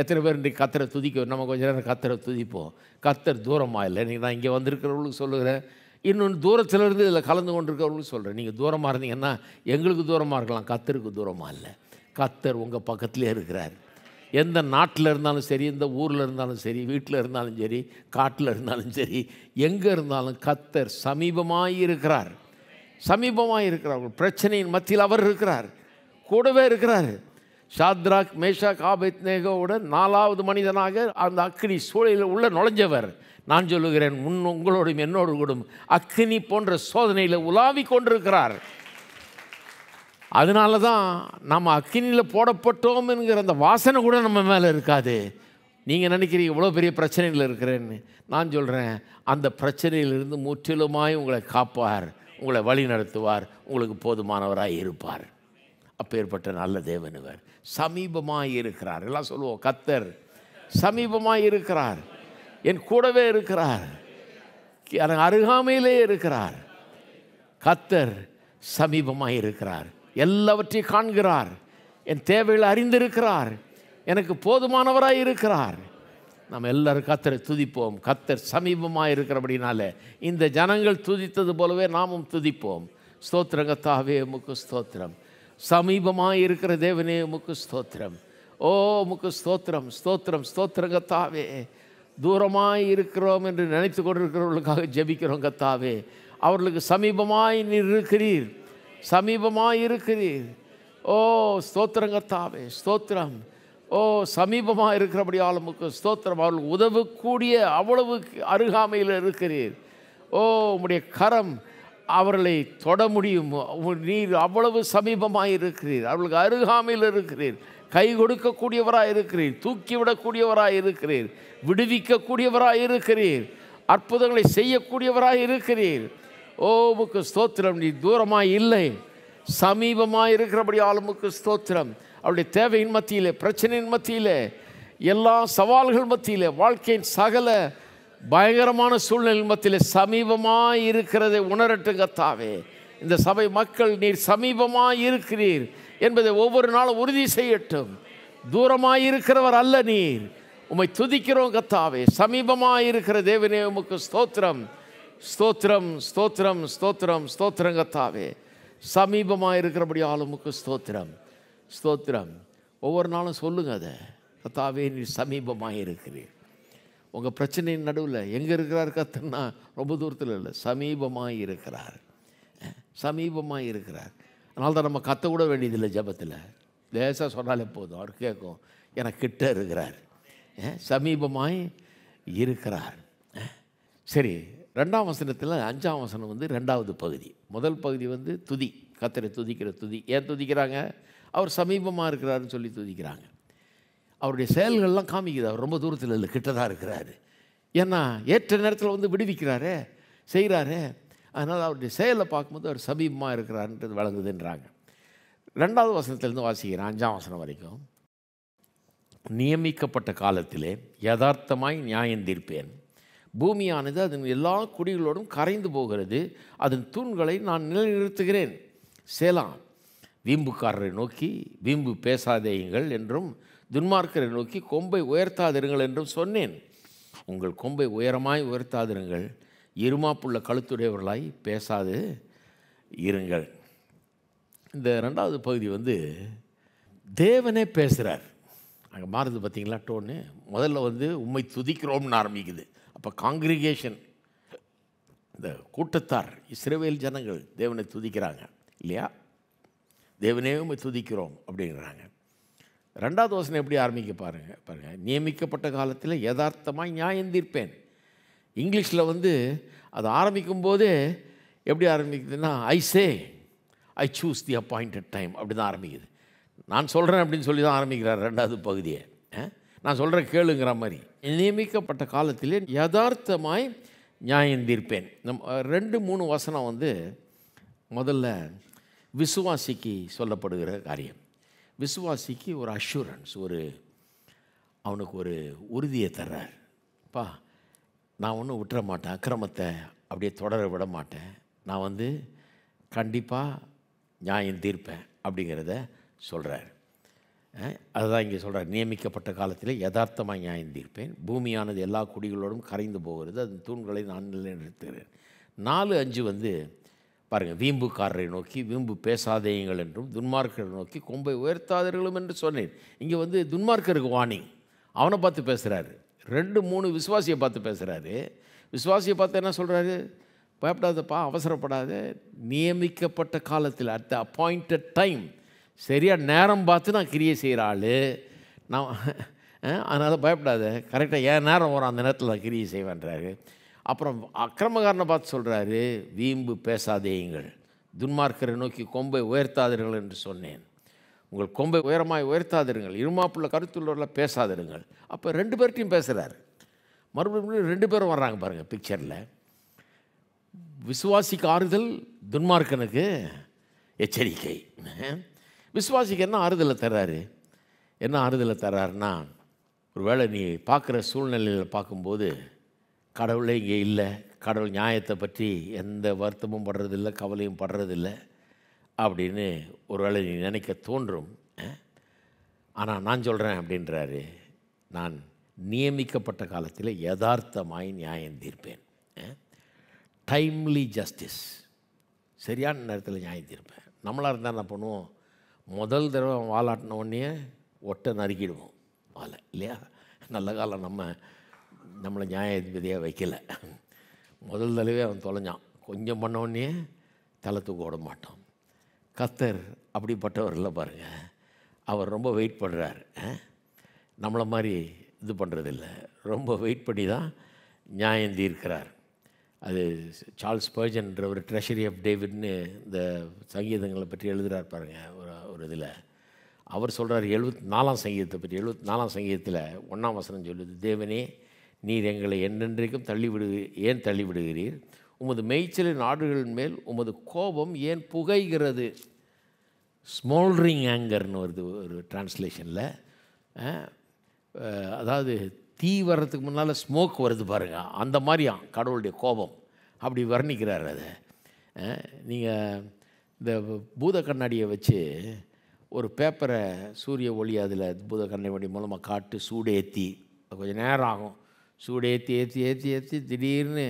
எத்தனை பேர் இன்றைக்கு கத்தரை துதிக்கிறோம் நம்ம கொஞ்சம் நேரம் கத்தரை துதிப்போம் கத்தர் தூரமாக இல்லை இன்றைக்கி நான் இங்கே வந்திருக்கிறவங்களுக்கு சொல்லுகிறேன் இன்னொன்று தூரத்துலேருந்து இதில் கலந்து கொண்டிருக்கிறவங்களுக்கு சொல்கிறேன் நீங்கள் தூரமாக இருந்தீங்கன்னா எங்களுக்கு தூரமாக இருக்கலாம் கத்தருக்கு தூரமாக இல்லை கத்தர் உங்கள் பக்கத்துலேயே இருக்கிறார் எந்த நாட்டில் இருந்தாலும் சரி இந்த ஊரில் இருந்தாலும் சரி வீட்டில் இருந்தாலும் சரி காட்டில் இருந்தாலும் சரி எங்கே இருந்தாலும் கத்தர் சமீபமாக இருக்கிறார் சமீபமாக இருக்கிறார் பிரச்சனையின் மத்தியில் அவர் இருக்கிறார் கூடவே இருக்கிறார் ஷாத்ராக் மேஷா ஆபத் நேகோட நாலாவது மனிதனாக அந்த அக்னி சூழலில் உள்ள நுழைஞ்சவர் நான் சொல்லுகிறேன் முன் உங்களோடும் என்னோடு கூடும் அக்னி போன்ற சோதனையில் உலாவி கொண்டிருக்கிறார் அதனால தான் நம்ம அக்கினியில் போடப்பட்டோம் என்கிற அந்த வாசனை கூட நம்ம மேலே இருக்காது நீங்கள் நினைக்கிறீங்க இவ்வளோ பெரிய பிரச்சனையில் இருக்கிறேன்னு நான் சொல்கிறேன் அந்த பிரச்சனையிலிருந்து முற்றிலுமாய் உங்களை காப்பார் உங்களை வழி நடத்துவார் உங்களுக்கு போதுமானவராக இருப்பார் அப்பேற்பட்ட நல்ல தேவனுவர் சமீபமாக இருக்கிறார் எல்லாம் சொல்லுவோம் கத்தர் சமீபமாக இருக்கிறார் என் கூடவே இருக்கிறார் அருகாமையிலே இருக்கிறார் கத்தர் சமீபமாக இருக்கிறார் எல்லாவற்றையும் காண்கிறார் என் தேவைகளை அறிந்திருக்கிறார் எனக்கு போதுமானவராக இருக்கிறார் நம்ம எல்லோரும் கத்தரை துதிப்போம் கத்தர் சமீபமாக இருக்கிறபடினால இந்த ஜனங்கள் துதித்தது போலவே நாமும் துதிப்போம் ஸ்தோத்திரங்கத்தாவே முக்கு ஸ்தோத்திரம் சமீபமாக இருக்கிற தேவனே முக்கு ஸ்தோத்திரம் ஓ முக்கு ஸ்தோத்திரம் ஸ்தோத்திரம் ஸ்தோத்திரங்கத்தாவே தூரமாக இருக்கிறோம் என்று நினைத்து கொண்டிருக்கிறவர்களுக்காக ஜெபிக்கிறோம் கத்தாவே அவர்களுக்கு சமீபமாய் நீர் இருக்கிறீர் சமீபமாக இருக்கிறீர் ஓ ஸ்தோத்திரங்கத்தாவே ஸ்தோத்திரம் ஓ சமீபமாக இருக்கிறபடி ஆளுமுக்கு ஸ்தோத்திரம் அவர்கள் உதவக்கூடிய அவ்வளவு அருகாமையில் இருக்கிறீர் ஓ உம்முடைய கரம் அவர்களை தொட முடியும் நீர் அவ்வளவு சமீபமாக இருக்கிறீர் அவர்களுக்கு அருகாமையில் இருக்கிறீர் கை கொடுக்கக்கூடியவராக இருக்கிறீர் தூக்கிவிடக்கூடியவராக இருக்கிறீர் விடுவிக்கக்கூடியவராக இருக்கிறீர் அற்புதங்களை செய்யக்கூடியவராக இருக்கிறீர் ஓமுக்கு ஸ்தோத்திரம் நீ தூரமாக இல்லை சமீபமாக இருக்கிறபடி ஆளுமுக்கு ஸ்தோத்திரம் அவருடைய தேவையின் மத்தியில் பிரச்சனையின் மத்தியில் எல்லா சவால்கள் மத்தியில் வாழ்க்கையின் சகல பயங்கரமான சூழ்நிலை மத்தியில் சமீபமாக இருக்கிறதை உணரட்டுங்க தாவே இந்த சபை மக்கள் நீர் சமீபமாக இருக்கிறீர் என்பதை ஒவ்வொரு நாளும் உறுதி செய்யட்டும் தூரமாக இருக்கிறவர் அல்ல நீர் உம்மை துதிக்கிறோம் கத்தாவே சமீபமாக இருக்கிற தேவனே உமக்கு ஸ்தோத்திரம் ஸ்தோத்திரம் ஸ்தோத்திரம் ஸ்தோத்திரம் ஸ்தோத்திரங்கத்தாவே சமீபமாக இருக்கிறபடி ஆளுமுக்கு ஸ்தோத்திரம் ஸ்தோத்திரம் ஒவ்வொரு நாளும் சொல்லுங்கள் அதை கத்தாவே நீ சமீபமாக இருக்கிறீர் உங்கள் பிரச்சனையின் நடுவில் எங்கே இருக்கிறார் கத்தன்னா ரொம்ப தூரத்தில் இல்லை சமீபமாக இருக்கிறார் சமீபமாக இருக்கிறார் அதனால தான் நம்ம கூட வேண்டியதில்லை ஜபத்தில் லேசாக சொன்னாலே போதும் அவர் கேட்கும் எனக்கு கிட்ட இருக்கிறார் சமீபமாய் இருக்கிறார் சரி ரெண்டாம் வசனத்தில் அஞ்சாம் வசனம் வந்து ரெண்டாவது பகுதி முதல் பகுதி வந்து துதி கத்தரை துதிக்கிற துதி ஏன் துதிக்கிறாங்க அவர் சமீபமாக இருக்கிறாருன்னு சொல்லி துதிக்கிறாங்க அவருடைய செயல்கள்லாம் காமிக்குது அவர் ரொம்ப தூரத்தில் இல்லை கிட்டதாக இருக்கிறாரு ஏன்னா ஏற்ற நேரத்தில் வந்து விடுவிக்கிறாரே செய்கிறாரே அதனால் அவருடைய செயலை பார்க்கும்போது அவர் சமீபமாக இருக்கிறாருன்றது வழங்குதுன்றாங்க ரெண்டாவது வசனத்திலேருந்து வாசிக்கிறேன் அஞ்சாம் வசனம் வரைக்கும் நியமிக்கப்பட்ட காலத்திலே யதார்த்தமாய் நியாயம் தீர்ப்பேன் பூமியானது அதன் எல்லா குடிகளோடும் கரைந்து போகிறது அதன் தூண்களை நான் நிலைநிறுத்துகிறேன் சேலாம் வீம்புக்காரரை நோக்கி வீம்பு பேசாதேயுங்கள் என்றும் துன்மார்க்கரை நோக்கி கொம்பை உயர்த்தாதிருங்கள் என்றும் சொன்னேன் உங்கள் கொம்பை உயரமாய் உயர்த்தாதிருங்கள் இருமாப்புள்ள கழுத்துடையவர்களாய் பேசாது இருங்கள் இந்த ரெண்டாவது பகுதி வந்து தேவனே பேசுகிறார் அங்கே மாறுது பார்த்தீங்களா டோன்னு முதல்ல வந்து உண்மை துதிக்கிறோம்னு ஆரம்பிக்குது இப்போ காங்கிரிகேஷன் இந்த கூட்டத்தார் இஸ்ரேவேல் ஜனங்கள் தேவனை துதிக்கிறாங்க இல்லையா தேவனையும் துதிக்கிறோம் அப்படிங்கிறாங்க ரெண்டாவது வசனம் எப்படி ஆரம்பிக்க பாருங்கள் பாருங்கள் நியமிக்கப்பட்ட காலத்தில் யதார்த்தமாக நியாயம் தீர்ப்பேன் இங்கிலீஷில் வந்து அது ஆரம்பிக்கும்போதே எப்படி ஆரம்பிக்குதுன்னா I say I choose the appointed time அப்படி தான் ஆரம்பிக்குது நான் சொல்கிறேன் அப்படின்னு சொல்லி தான் ஆரம்பிக்கிறார் ரெண்டாவது பகுதியை நான் சொல்கிற கேளுங்கிற மாதிரி நியமிக்கப்பட்ட காலத்திலே யதார்த்தமாய் நியாயம் தீர்ப்பேன் நம் ரெண்டு மூணு வசனம் வந்து முதல்ல விசுவாசிக்கு சொல்லப்படுகிற காரியம் விசுவாசிக்கு ஒரு அஷூரன்ஸ் ஒரு அவனுக்கு ஒரு உறுதியை தர்றார் பா நான் ஒன்றும் விட்டுற மாட்டேன் அக்கிரமத்தை அப்படியே தொடர விட மாட்டேன் நான் வந்து கண்டிப்பாக நியாயம் தீர்ப்பேன் அப்படிங்கிறத சொல்கிறார் அதுதான் இங்கே சொல்கிறார் நியமிக்கப்பட்ட காலத்தில் யதார்த்தமாக நியாயம் தீர்ப்பேன் பூமியானது எல்லா குடிகளோடும் கரைந்து போகிறது அதன் தூண்களை நான் நிலைநிறுத்துகிறேன் நாலு அஞ்சு வந்து பாருங்கள் வீம்புக்காரரை நோக்கி வீம்பு பேசாதேயுங்கள் என்றும் துன்மார்க்கரை நோக்கி கொம்பை உயர்த்தாதீர்களும் என்று சொன்னேன் இங்கே வந்து துன்மார்க்கருக்கு வார்னிங் அவனை பார்த்து பேசுகிறாரு ரெண்டு மூணு விசுவாசியை பார்த்து பேசுகிறாரு விசுவாசியை பார்த்து என்ன சொல்கிறாரு பயப்படாதப்பா அவசரப்படாத நியமிக்கப்பட்ட காலத்தில் அட் த அப்பாயிண்டட் டைம் சரியாக நேரம் பார்த்து நான் கிரியை செய்கிற ஆள் நான் அதனால் பயப்படாத கரெக்டாக ஏன் நேரம் வரும் அந்த நேரத்தில் நான் கிரியை செய்வேன்றாரு அப்புறம் அக்கிரமகாரனை பார்த்து சொல்கிறாரு வீம்பு பேசாதேயுங்கள் துன்மார்க்கரை நோக்கி கொம்பை உயர்த்தாதீர்கள் என்று சொன்னேன் உங்கள் கொம்பை உயரமாக உயர்த்தாதிருங்கள் இருமாப்புள்ள கருத்துள்ளவரில் பேசாதிருங்கள் அப்போ ரெண்டு பேர்கிட்டையும் பேசுகிறாரு மறுபடியும் ரெண்டு பேரும் வர்றாங்க பாருங்கள் பிக்சரில் விசுவாசிக்கு ஆறுதல் துன்மார்க்கனுக்கு எச்சரிக்கை விசுவாசிக்கு என்ன ஆறுதலை தர்றாரு என்ன ஆறுதலை தர்றாருன்னா ஒரு வேளை நீ பார்க்குற சூழ்நிலையில் பார்க்கும்போது கடவுளே இங்கே இல்லை கடவுள் நியாயத்தை பற்றி எந்த வருத்தமும் படுறதில்லை கவலையும் படுறதில்லை அப்படின்னு ஒரு வேளை நீ நினைக்க தோன்றும் ஆனால் நான் சொல்கிறேன் அப்படின்றாரு நான் நியமிக்கப்பட்ட காலத்தில் யதார்த்தமாய் நியாயம் தீர்ப்பேன் டைம்லி ஜஸ்டிஸ் சரியான நேரத்தில் நியாயம் தீர்ப்பேன் நம்மளாக இருந்தால் என்ன பண்ணுவோம் முதல் தடவை வாலாட்டின உடனே ஒட்டை நறுக்கிடுவோம் வாழை இல்லையா நல்ல காலம் நம்ம நம்மளை நியாயாதிபதியாக வைக்கலை முதல் தடவை அவன் தொலைஞ்சான் கொஞ்சம் பண்ண உடனே தளத்துக்கு ஓட மாட்டான் கத்தர் அப்படிப்பட்டவர் இல்லை பாருங்கள் அவர் ரொம்ப வெயிட் பண்ணுறார் நம்மளை மாதிரி இது பண்ணுறதில்ல ரொம்ப வெயிட் பண்ணி தான் நியாயம் தீர்க்கிறார் அது சார்ல்ஸ் பர்ஜன்ற ஒரு ட்ரெஷரி ஆஃப் டேவிட்னு இந்த சங்கீதங்களை பற்றி எழுதுகிறார் பாருங்கள் ஒரு ஒரு இதில் அவர் சொல்கிறார் எழுபத்தி நாலாம் சங்கீதத்தை பற்றி எழுபத்தி நாலாம் சங்கீதத்தில் ஒன்றாம் வசனம் சொல்லுது தேவனே நீர் எங்களை என்றென்றைக்கும் தள்ளிவிடு ஏன் தள்ளிவிடுகிறீர் உமது மேய்ச்சலின் ஆடுகளின் மேல் உமது கோபம் ஏன் புகைகிறது ஸ்மோல்ரிங் ஆங்கர்னு வருது ஒரு டிரான்ஸ்லேஷனில் அதாவது தீ வர்றதுக்கு முன்னால் ஸ்மோக் வருது பாருங்கள் அந்த மாதிரியாம் கடவுளுடைய கோபம் அப்படி வர்ணிக்கிறார் அதை நீங்கள் இந்த பூத கண்ணாடியை வச்சு ஒரு பேப்பரை சூரிய ஒளி அதில் பூத கண்ணாடி மூலமாக காட்டு சூடேற்றி கொஞ்சம் நேரம் ஆகும் சூடேற்றி ஏற்றி ஏற்றி ஏற்றி திடீர்னு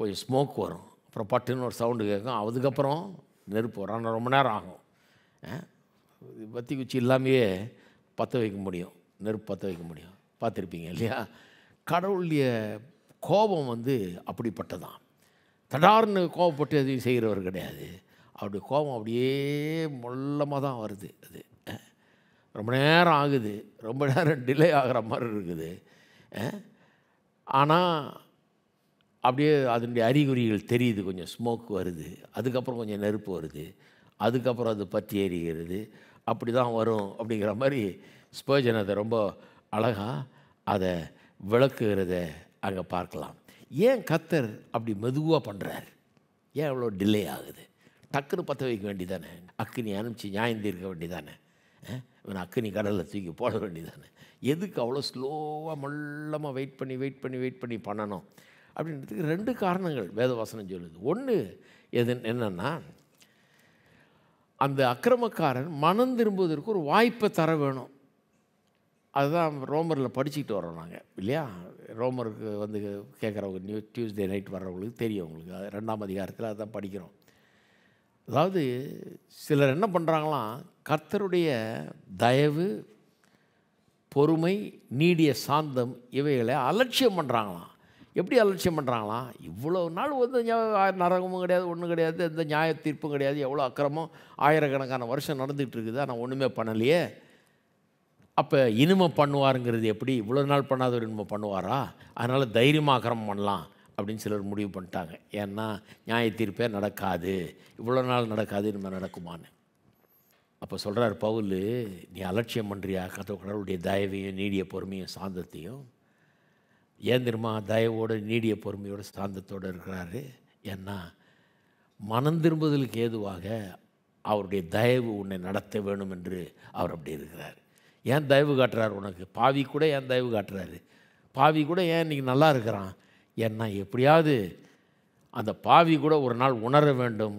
கொஞ்சம் ஸ்மோக் வரும் அப்புறம் பட்டுன்னு ஒரு சவுண்டு கேட்கும் அதுக்கப்புறம் நெருப்பு வரும் ஆனால் ரொம்ப நேரம் ஆகும் பற்றி குச்சி இல்லாமையே பற்ற வைக்க முடியும் நெருப்பு பற்ற வைக்க முடியும் பார்த்துருப்பீங்க இல்லையா கடவுளுடைய கோபம் வந்து அப்படிப்பட்டதான் தடார்னு கோபப்பட்டு எதுவும் செய்கிறவர் கிடையாது அப்படி கோபம் அப்படியே மொல்லமாக தான் வருது அது ரொம்ப நேரம் ஆகுது ரொம்ப நேரம் டிலே ஆகிற மாதிரி இருக்குது ஆனால் அப்படியே அதனுடைய அறிகுறிகள் தெரியுது கொஞ்சம் ஸ்மோக் வருது அதுக்கப்புறம் கொஞ்சம் நெருப்பு வருது அதுக்கப்புறம் அது பற்றி எரிகிறது அப்படி தான் வரும் அப்படிங்கிற மாதிரி ஸ்போஜன் அதை ரொம்ப அழகாக அதை விளக்குகிறத அங்கே பார்க்கலாம் ஏன் கத்தர் அப்படி மெதுவாக பண்ணுறார் ஏன் அவ்வளோ டிலே ஆகுது டக்குன்னு பற்ற வைக்க வேண்டிதானே அக்னி அனுப்பிச்சு நியாயம் தீர்க்க வேண்டிதானே இவன் அக்னி கடலில் தூக்கி போட வேண்டிதானே எதுக்கு அவ்வளோ ஸ்லோவாக மல்லமாக வெயிட் பண்ணி வெயிட் பண்ணி வெயிட் பண்ணி பண்ணணும் அப்படின்றதுக்கு ரெண்டு காரணங்கள் வேதவாசனம் சொல்லுது ஒன்று எது என்னென்னா அந்த அக்கிரமக்காரன் மனம் திரும்புவதற்கு ஒரு வாய்ப்பை தர வேணும் அதுதான் ரோமரில் படிச்சுக்கிட்டு வரோம் நாங்கள் இல்லையா ரோமருக்கு வந்து கேட்குறவங்க நியூ டியூஸ்டே நைட் வர்றவங்களுக்கு தெரியும் அவங்களுக்கு அது ரெண்டாம் அதிகாரத்தில் அதுதான் படிக்கிறோம் அதாவது சிலர் என்ன பண்ணுறாங்களாம் கர்த்தருடைய தயவு பொறுமை நீடிய சாந்தம் இவைகளை அலட்சியம் பண்ணுறாங்களாம் எப்படி அலட்சியம் பண்ணுறாங்களாம் இவ்வளோ நாள் வந்து நரகமும் கிடையாது ஒன்றும் கிடையாது எந்த நியாய தீர்ப்பும் கிடையாது எவ்வளோ அக்கிரமம் ஆயிரக்கணக்கான வருஷம் நடந்துகிட்டு இருக்குது ஆனால் ஒன்றுமே பண்ணலையே அப்போ இனிமை பண்ணுவாருங்கிறது எப்படி இவ்வளோ நாள் பண்ணாதவர் இனிமை பண்ணுவாரா அதனால் தைரியமாக பண்ணலாம் அப்படின்னு சிலர் முடிவு பண்ணிட்டாங்க ஏன்னா நியாய தீர்ப்பே நடக்காது இவ்வளோ நாள் நடக்காது இனிமேல் நடக்குமான்னு அப்போ சொல்கிறார் பவுல் நீ அலட்சியம் பண்ணுறியா கதை கடவுளுடைய தயவையும் நீடிய பொறுமையும் சாந்தத்தையும் ஏன் தெரியுமா நீடிய பொறுமையோட சாந்தத்தோடு இருக்கிறாரு ஏன்னா மனம் திரும்புதலுக்கு ஏதுவாக அவருடைய தயவு உன்னை நடத்த வேணும் என்று அவர் அப்படி இருக்கிறார் ஏன் தயவு காட்டுறாரு உனக்கு பாவி கூட ஏன் தயவு காட்டுறாரு பாவி கூட ஏன் இன்றைக்கி நல்லா இருக்கிறான் ஏன்னா எப்படியாவது அந்த பாவி கூட ஒரு நாள் உணர வேண்டும்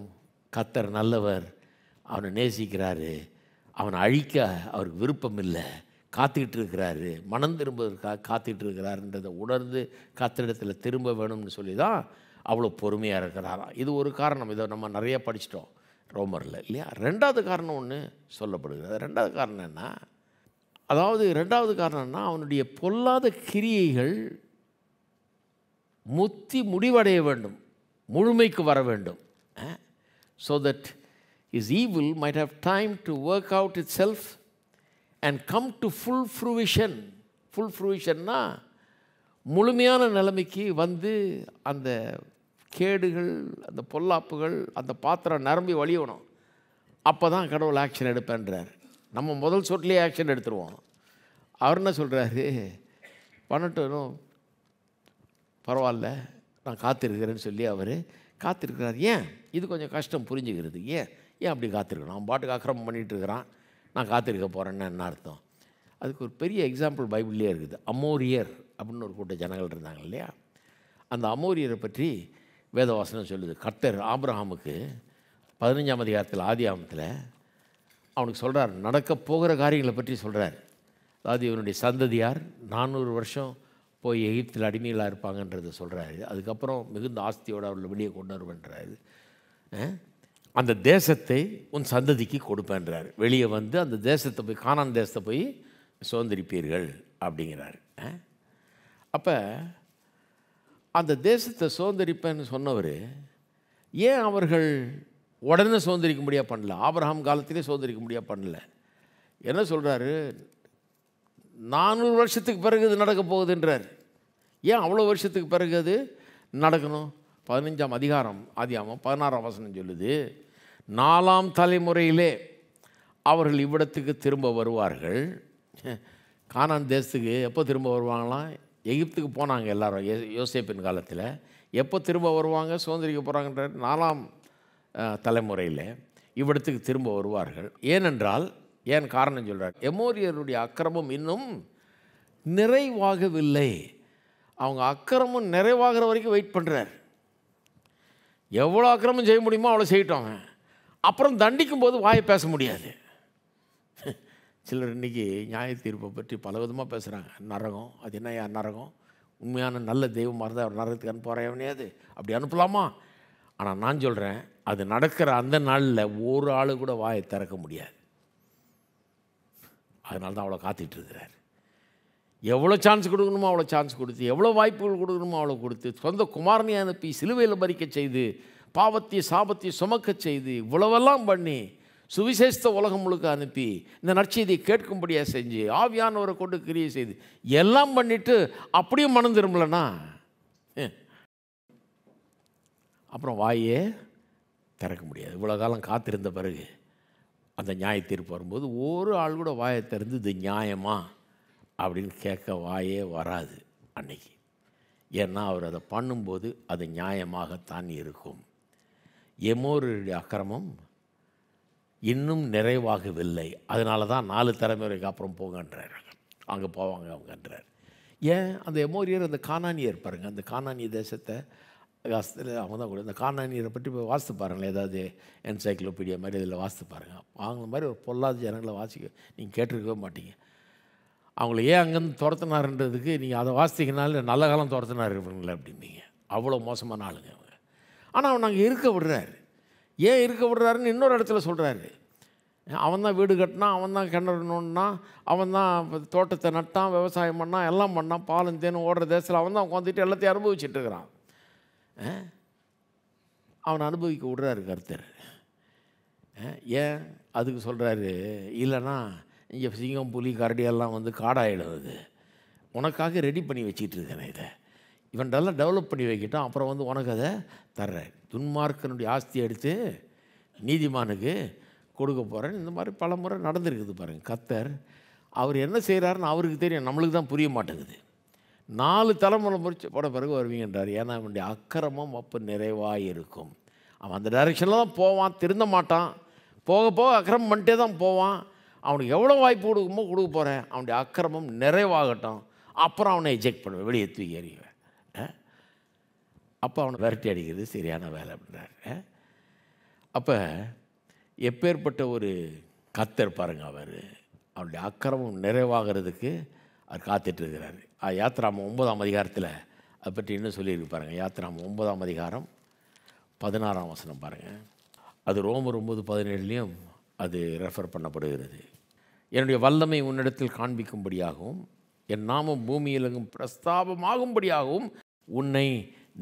கத்தர் நல்லவர் அவனை நேசிக்கிறாரு அவனை அழிக்க அவருக்கு விருப்பம் இல்லை காத்துக்கிட்டு இருக்கிறாரு மனம் திரும்புவதற்காக காத்துக்கிட்டு இருக்கிறாருன்றதை உணர்ந்து கத்திரிடத்தில் திரும்ப வேணும்னு சொல்லி தான் அவ்வளோ பொறுமையாக இருக்கிறாராம் இது ஒரு காரணம் இதை நம்ம நிறைய படிச்சிட்டோம் ரோமரில் இல்லையா ரெண்டாவது காரணம் ஒன்று சொல்லப்படுகிறது ரெண்டாவது காரணம் என்ன அதாவது ரெண்டாவது காரணம்னா அவனுடைய பொல்லாத கிரியைகள் முத்தி முடிவடைய வேண்டும் முழுமைக்கு வர வேண்டும் so that is evil might have time to work out itself and come to full fruition full ஃப்ரூவிஷன்னா முழுமையான நிலைமைக்கு வந்து அந்த கேடுகள் அந்த பொல்லாப்புகள் அந்த பாத்திரம் நிரம்பி வழியணும் அப்போ தான் கடவுள் ஆக்ஷன் எடுப்பேன்றார் நம்ம முதல் சொட்லேயே ஆக்ஷன் எடுத்துருவோம் அவர் என்ன சொல்கிறாரு பண்ணட்டும் பரவாயில்ல நான் காத்திருக்கிறேன்னு சொல்லி அவர் காத்திருக்கிறார் ஏன் இது கொஞ்சம் கஷ்டம் புரிஞ்சுக்கிறது ஏன் ஏன் அப்படி காத்திருக்கணும் அவன் பாட்டுக்கு அக்கிரமம் பண்ணிகிட்டு இருக்கிறான் நான் காத்திருக்க போகிறேன்னு என்ன அர்த்தம் அதுக்கு ஒரு பெரிய எக்ஸாம்பிள் பைபிள்லேயே இருக்குது அமோரியர் அப்படின்னு ஒரு கூட்ட ஜனங்கள் இருந்தாங்க இல்லையா அந்த அமோரியரை பற்றி வேதவாசனம் சொல்லுது கர்த்தர் ஆப்ரஹாமுக்கு பதினஞ்சாம் அதிகாரத்தில் ஆதி ஆமத்தில் அவனுக்கு சொல்கிறார் நடக்க போகிற காரியங்களை பற்றி சொல்கிறார் அதாவது இவனுடைய சந்ததியார் நானூறு வருஷம் போய் எகிப்தில் அடிமைகளாக இருப்பாங்கன்றதை சொல்கிறாரு அதுக்கப்புறம் மிகுந்த ஆஸ்தியோடு அவர்கள் வெளியே கொண்டு வருவேன்றார் அந்த தேசத்தை உன் சந்ததிக்கு கொடுப்பேன்றார் வெளியே வந்து அந்த தேசத்தை போய் காணான் தேசத்தை போய் சுதந்திரிப்பீர்கள் அப்படிங்கிறாரு அப்போ அந்த தேசத்தை சுதந்திரிப்பேன்னு சொன்னவர் ஏன் அவர்கள் உடனே சுதந்திரிக்க முடியாது பண்ணல ஆபரகாம் காலத்திலே சுதந்திரிக்க முடியாது பண்ணல என்ன சொல்கிறாரு நானூறு வருஷத்துக்கு பிறகு இது நடக்க போகுதுன்றார் ஏன் அவ்வளோ வருஷத்துக்கு பிறகு அது நடக்கணும் பதினஞ்சாம் அதிகாரம் ஆதியாமம் பதினாறாம் வசனம் சொல்லுது நாலாம் தலைமுறையிலே அவர்கள் இவ்விடத்துக்கு திரும்ப வருவார்கள் கானான் தேசத்துக்கு எப்போ திரும்ப வருவாங்களாம் எகிப்துக்கு போனாங்க எல்லாரும் யோசேப்பின் காலத்தில் எப்போ திரும்ப வருவாங்க சுதந்திரிக்க போகிறாங்கன்ற நாலாம் தலைமுறையில் இவ்விடத்துக்கு திரும்ப வருவார்கள் ஏனென்றால் ஏன் காரணம் சொல்கிறார் எமோரியருடைய அக்கிரமம் இன்னும் நிறைவாகவில்லை அவங்க அக்கிரமம் நிறைவாகிற வரைக்கும் வெயிட் பண்ணுறார் எவ்வளோ அக்கிரமம் செய்ய முடியுமோ அவ்வளோ செய்யிட்டோங்க அப்புறம் தண்டிக்கும் போது வாயை பேச முடியாது சிலர் இன்றைக்கி நியாய தீர்ப்பை பற்றி பல விதமாக பேசுகிறாங்க நரகம் அது என்ன யார் நரகம் உண்மையான நல்ல தெய்வமாக இருந்தால் அவர் நரகத்துக்கு அனுப்புகிறாயவனே அது அப்படி அனுப்பலாமா ஆனால் நான் சொல்கிறேன் அது நடக்கிற அந்த நாளில் ஒரு ஆள் கூட வாயை திறக்க முடியாது அதனால தான் அவ்வளோ காத்துட்ருக்கிறார் எவ்வளோ சான்ஸ் கொடுக்கணுமோ அவ்வளோ சான்ஸ் கொடுத்து எவ்வளோ வாய்ப்புகள் கொடுக்கணுமோ அவ்வளோ கொடுத்து சொந்த குமாரனை அனுப்பி சிலுவையில் மறிக்க செய்து பாவத்தை சாபத்தை சுமக்க செய்து இவ்வளவெல்லாம் பண்ணி சுவிசேஷத்த உலகம் முழுக்க அனுப்பி இந்த நற்செய்தியை கேட்கும்படியாக செஞ்சு ஆவியானவரை கொண்டு கிரியை செய்து எல்லாம் பண்ணிவிட்டு அப்படியும் மனம் திரும்பலன்னா அப்புறம் வாயே திறக்க முடியாது இவ்வளோ காலம் காத்திருந்த பிறகு அந்த நியாய தீர்ப்பு வரும்போது ஒரு ஆள் கூட வாயை திறந்து இது நியாயமா அப்படின்னு கேட்க வாயே வராது அன்னைக்கு ஏன்னா அவர் அதை பண்ணும்போது அது நியாயமாகத்தான் இருக்கும் எமோருடைய அக்கிரமம் இன்னும் நிறைவாகவில்லை அதனால தான் நாலு தலைமுறைக்கு அப்புறம் போங்கன்றார் அங்கே போவாங்க அவங்கன்றார் ஏன் அந்த எமோரியர் அந்த காணானியர் பாருங்கள் அந்த காணானிய தேசத்தை அவங்க தான் கூட இந்த காணாணியரை பற்றி இப்போ வாசித்து பாருங்களேன் ஏதாவது என்சைக்ளோபீடியா மாதிரி இதில் வாசித்து பாருங்கள் அவங்கள மாதிரி ஒரு பொல்லாத ஜனங்களை வாசிக்க நீங்கள் கேட்டிருக்கவே மாட்டீங்க அவங்கள ஏன் அங்கேருந்து துரத்துனாருன்றதுக்கு நீங்கள் அதை வாசித்தீங்கனால நல்ல காலம் துரத்துனார் இருப்பீங்களே அப்படின்னீங்க அவ்வளோ மோசமான ஆளுங்க அவங்க ஆனால் அவன் நாங்கள் இருக்க விடுறாரு ஏன் இருக்க விடுறாருன்னு இன்னொரு இடத்துல சொல்கிறாரு அவன் தான் வீடு கட்டினா அவன் தான் கிணறு நோன்னா அவன் தான் தோட்டத்தை நட்டான் விவசாயம் பண்ணான் எல்லாம் பண்ணான் பாலும் தேனும் ஓடுற தேசத்தில் அவன் தான் உட்காந்துட்டு எல்லாத்தையும் அனுபவிச்சுட்டு இருக்கிறான் அவனை அனுபவிக்க விடுறாரு கருத்தர் ஏன் அதுக்கு சொல்கிறாரு இல்லைனா இங்கே சிங்கம் புலி கரடியெல்லாம் வந்து காடாயிடும் அது உனக்காக ரெடி பண்ணி வச்சுட்டு இருக்கேன் இதை இவன்டெல்லாம் டெவலப் பண்ணி வைக்கிட்டோம் அப்புறம் வந்து உனக்கு அதை தர்றேன் துன்மார்க்கனுடைய ஆஸ்தியை எடுத்து நீதிமானுக்கு கொடுக்க போகிறேன் இந்த மாதிரி பல முறை நடந்திருக்குது பாருங்கள் கத்தர் அவர் என்ன செய்கிறாருன்னு அவருக்கு தெரியும் நம்மளுக்கு தான் புரிய மாட்டேங்குது நாலு தலைமுறை முடிச்சு போட பிறகு வருவீங்கன்றார் ஏன்னா அவனுடைய அக்கிரமம் அப்போ நிறைவாக இருக்கும் அவன் அந்த டைரெக்ஷனில் தான் போவான் திருந்த மாட்டான் போக போக அக்கிரமம் பண்ணிட்டே தான் போவான் அவனுக்கு எவ்வளோ வாய்ப்பு கொடுக்குமோ கொடுக்க போகிறேன் அவனுடைய அக்கிரமம் நிறைவாகட்டும் அப்புறம் அவனை எஜெக்ட் பண்ணுவேன் வெளியே தூக்கி எறிவேன் அப்போ அவனை விரட்டி அடிக்கிறது சரியான வேலை அப்படின்றார் அப்போ எப்பேற்பட்ட ஒரு கத்தர் பாருங்க அவர் அவனுடைய அக்கிரமம் நிறைவாகிறதுக்கு அவர் காத்துட்ருக்கிறாரு யாத்ராம ஒன்பதாம் அதிகாரத்தில் அதை பற்றி இன்னும் சொல்லியிருக்கு பாருங்கள் யாத்ராம ஒன்பதாம் அதிகாரம் பதினாறாம் வசனம் பாருங்கள் அது ரோமர் ஒம்பது பதினேழுலேயும் அது ரெஃபர் பண்ணப்படுகிறது என்னுடைய வல்லமை உன்னிடத்தில் காண்பிக்கும்படியாகவும் என் நாமம் பூமியிலங்கும் பிரஸ்தாபமாகும்படியாகவும் உன்னை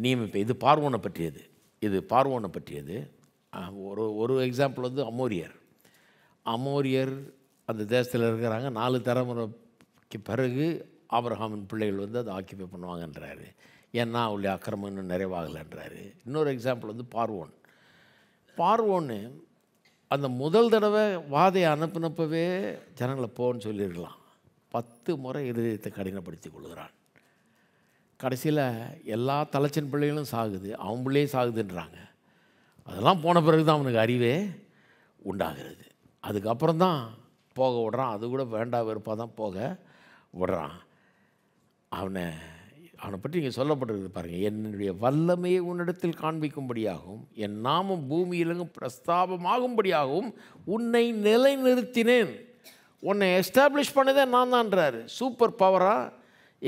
நியமிப்பேன் இது பார்வோனை பற்றியது இது பார்வோனை பற்றியது ஒரு ஒரு எக்ஸாம்பிள் வந்து அமோரியர் அமோரியர் அந்த தேசத்தில் இருக்கிறாங்க நாலு தலைமுறைக்கு பிறகு ஆப்ரஹாமின் பிள்ளைகள் வந்து அதை ஆக்கியபை பண்ணுவாங்கன்றாரு ஏன்னா அவளுடைய அக்கிரமம் இன்னும் நிறைவாகலைன்றாரு இன்னொரு எக்ஸாம்பிள் வந்து பார்வோன் பார்வோன்னு அந்த முதல் தடவை வாதையை அனுப்பினப்பவே ஜனங்களை போன்னு சொல்லியிருக்கலாம் பத்து முறை இருதயத்தை கடினப்படுத்தி கொள்கிறான் கடைசியில் எல்லா தலைச்சன் பிள்ளைகளும் சாகுது அவன் சாகுதுன்றாங்க அதெல்லாம் போன பிறகு தான் அவனுக்கு அறிவே உண்டாகிறது அதுக்கப்புறம் தான் போக விடுறான் அது கூட வேண்டாம் வெறுப்பாக தான் போக விடுறான் அவனை அவனை பற்றி நீங்கள் சொல்லப்பட்டிருக்கு பாருங்கள் என்னுடைய வல்லமையை உன்னிடத்தில் காண்பிக்கும்படியாகவும் என் நாமும் பூமியிலும் பிரஸ்தாபமாகும்படியாகவும் உன்னை நிலைநிறுத்தினேன் உன்னை எஸ்டாப்ளிஷ் பண்ணதே நான் தான்றார் சூப்பர் பவராக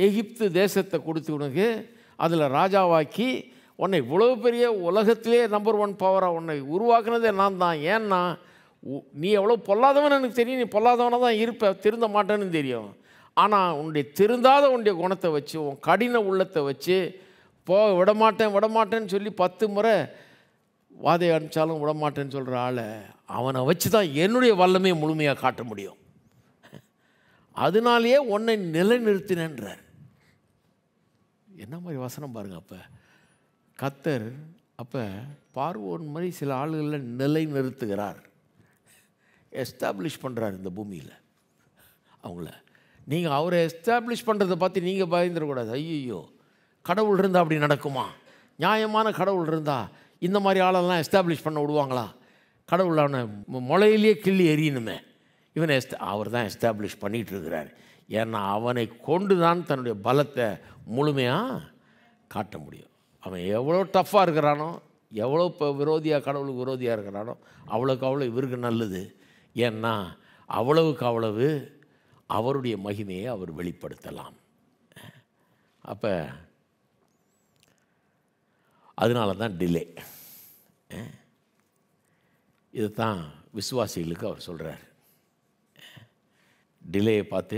எகிப்து தேசத்தை கொடுத்து உனக்கு அதில் ராஜாவாக்கி உன்னை இவ்வளோ பெரிய உலகத்திலே நம்பர் ஒன் பவராக உன்னை உருவாக்குனதே நான் தான் ஏன்னா நீ எவ்வளோ பொல்லாதவன் எனக்கு தெரியும் நீ பொல்லாதவனாக தான் இருப்ப திருந்த மாட்டேன்னு தெரியும் ஆனால் உன்னுடைய திருந்தாத உன்னுடைய குணத்தை வச்சு உன் கடின உள்ளத்தை வச்சு போக விடமாட்டேன் விடமாட்டேன்னு சொல்லி பத்து முறை வாதை அனுப்பிச்சாலும் விடமாட்டேன்னு சொல்கிற ஆளை அவனை வச்சு தான் என்னுடைய வல்லமையை முழுமையாக காட்ட முடியும் அதனாலேயே உன்னை நிலைநிறுத்தினன்றார் என்ன மாதிரி வசனம் பாருங்கள் அப்போ கத்தர் அப்போ பார்வோன் மாதிரி சில ஆளுகளில் நிலை நிறுத்துகிறார் எஸ்டாப்ளிஷ் பண்ணுறார் இந்த பூமியில் அவங்கள நீங்கள் அவரை எஸ்டாப்ளிஷ் பண்ணுறதை பார்த்து நீங்கள் பயந்துடக்கூடாது ஐயோ கடவுள் இருந்தால் அப்படி நடக்குமா நியாயமான கடவுள் இருந்தால் இந்த மாதிரி ஆளெல்லாம் எஸ்டாப்ளிஷ் பண்ண விடுவாங்களா கடவுள் அவனை முளையிலேயே கிள்ளி எரியணுமே இவனை எஸ்ட அவர் தான் எஸ்டாப்ளிஷ் பண்ணிகிட்டு இருக்கிறார் ஏன்னா அவனை கொண்டு தான் தன்னுடைய பலத்தை முழுமையாக காட்ட முடியும் அவன் எவ்வளோ டஃப்பாக இருக்கிறானோ எவ்வளோ இப்போ விரோதியாக கடவுளுக்கு விரோதியாக இருக்கிறானோ அவ்வளோக்கு அவ்வளோ இவருக்கு நல்லது ஏன்னா அவ்வளவுக்கு அவ்வளவு அவருடைய மகிமையை அவர் வெளிப்படுத்தலாம் அப்போ அதனால தான் டிலே இதுதான் விசுவாசிகளுக்கு அவர் சொல்கிறார் டிலேயை பார்த்து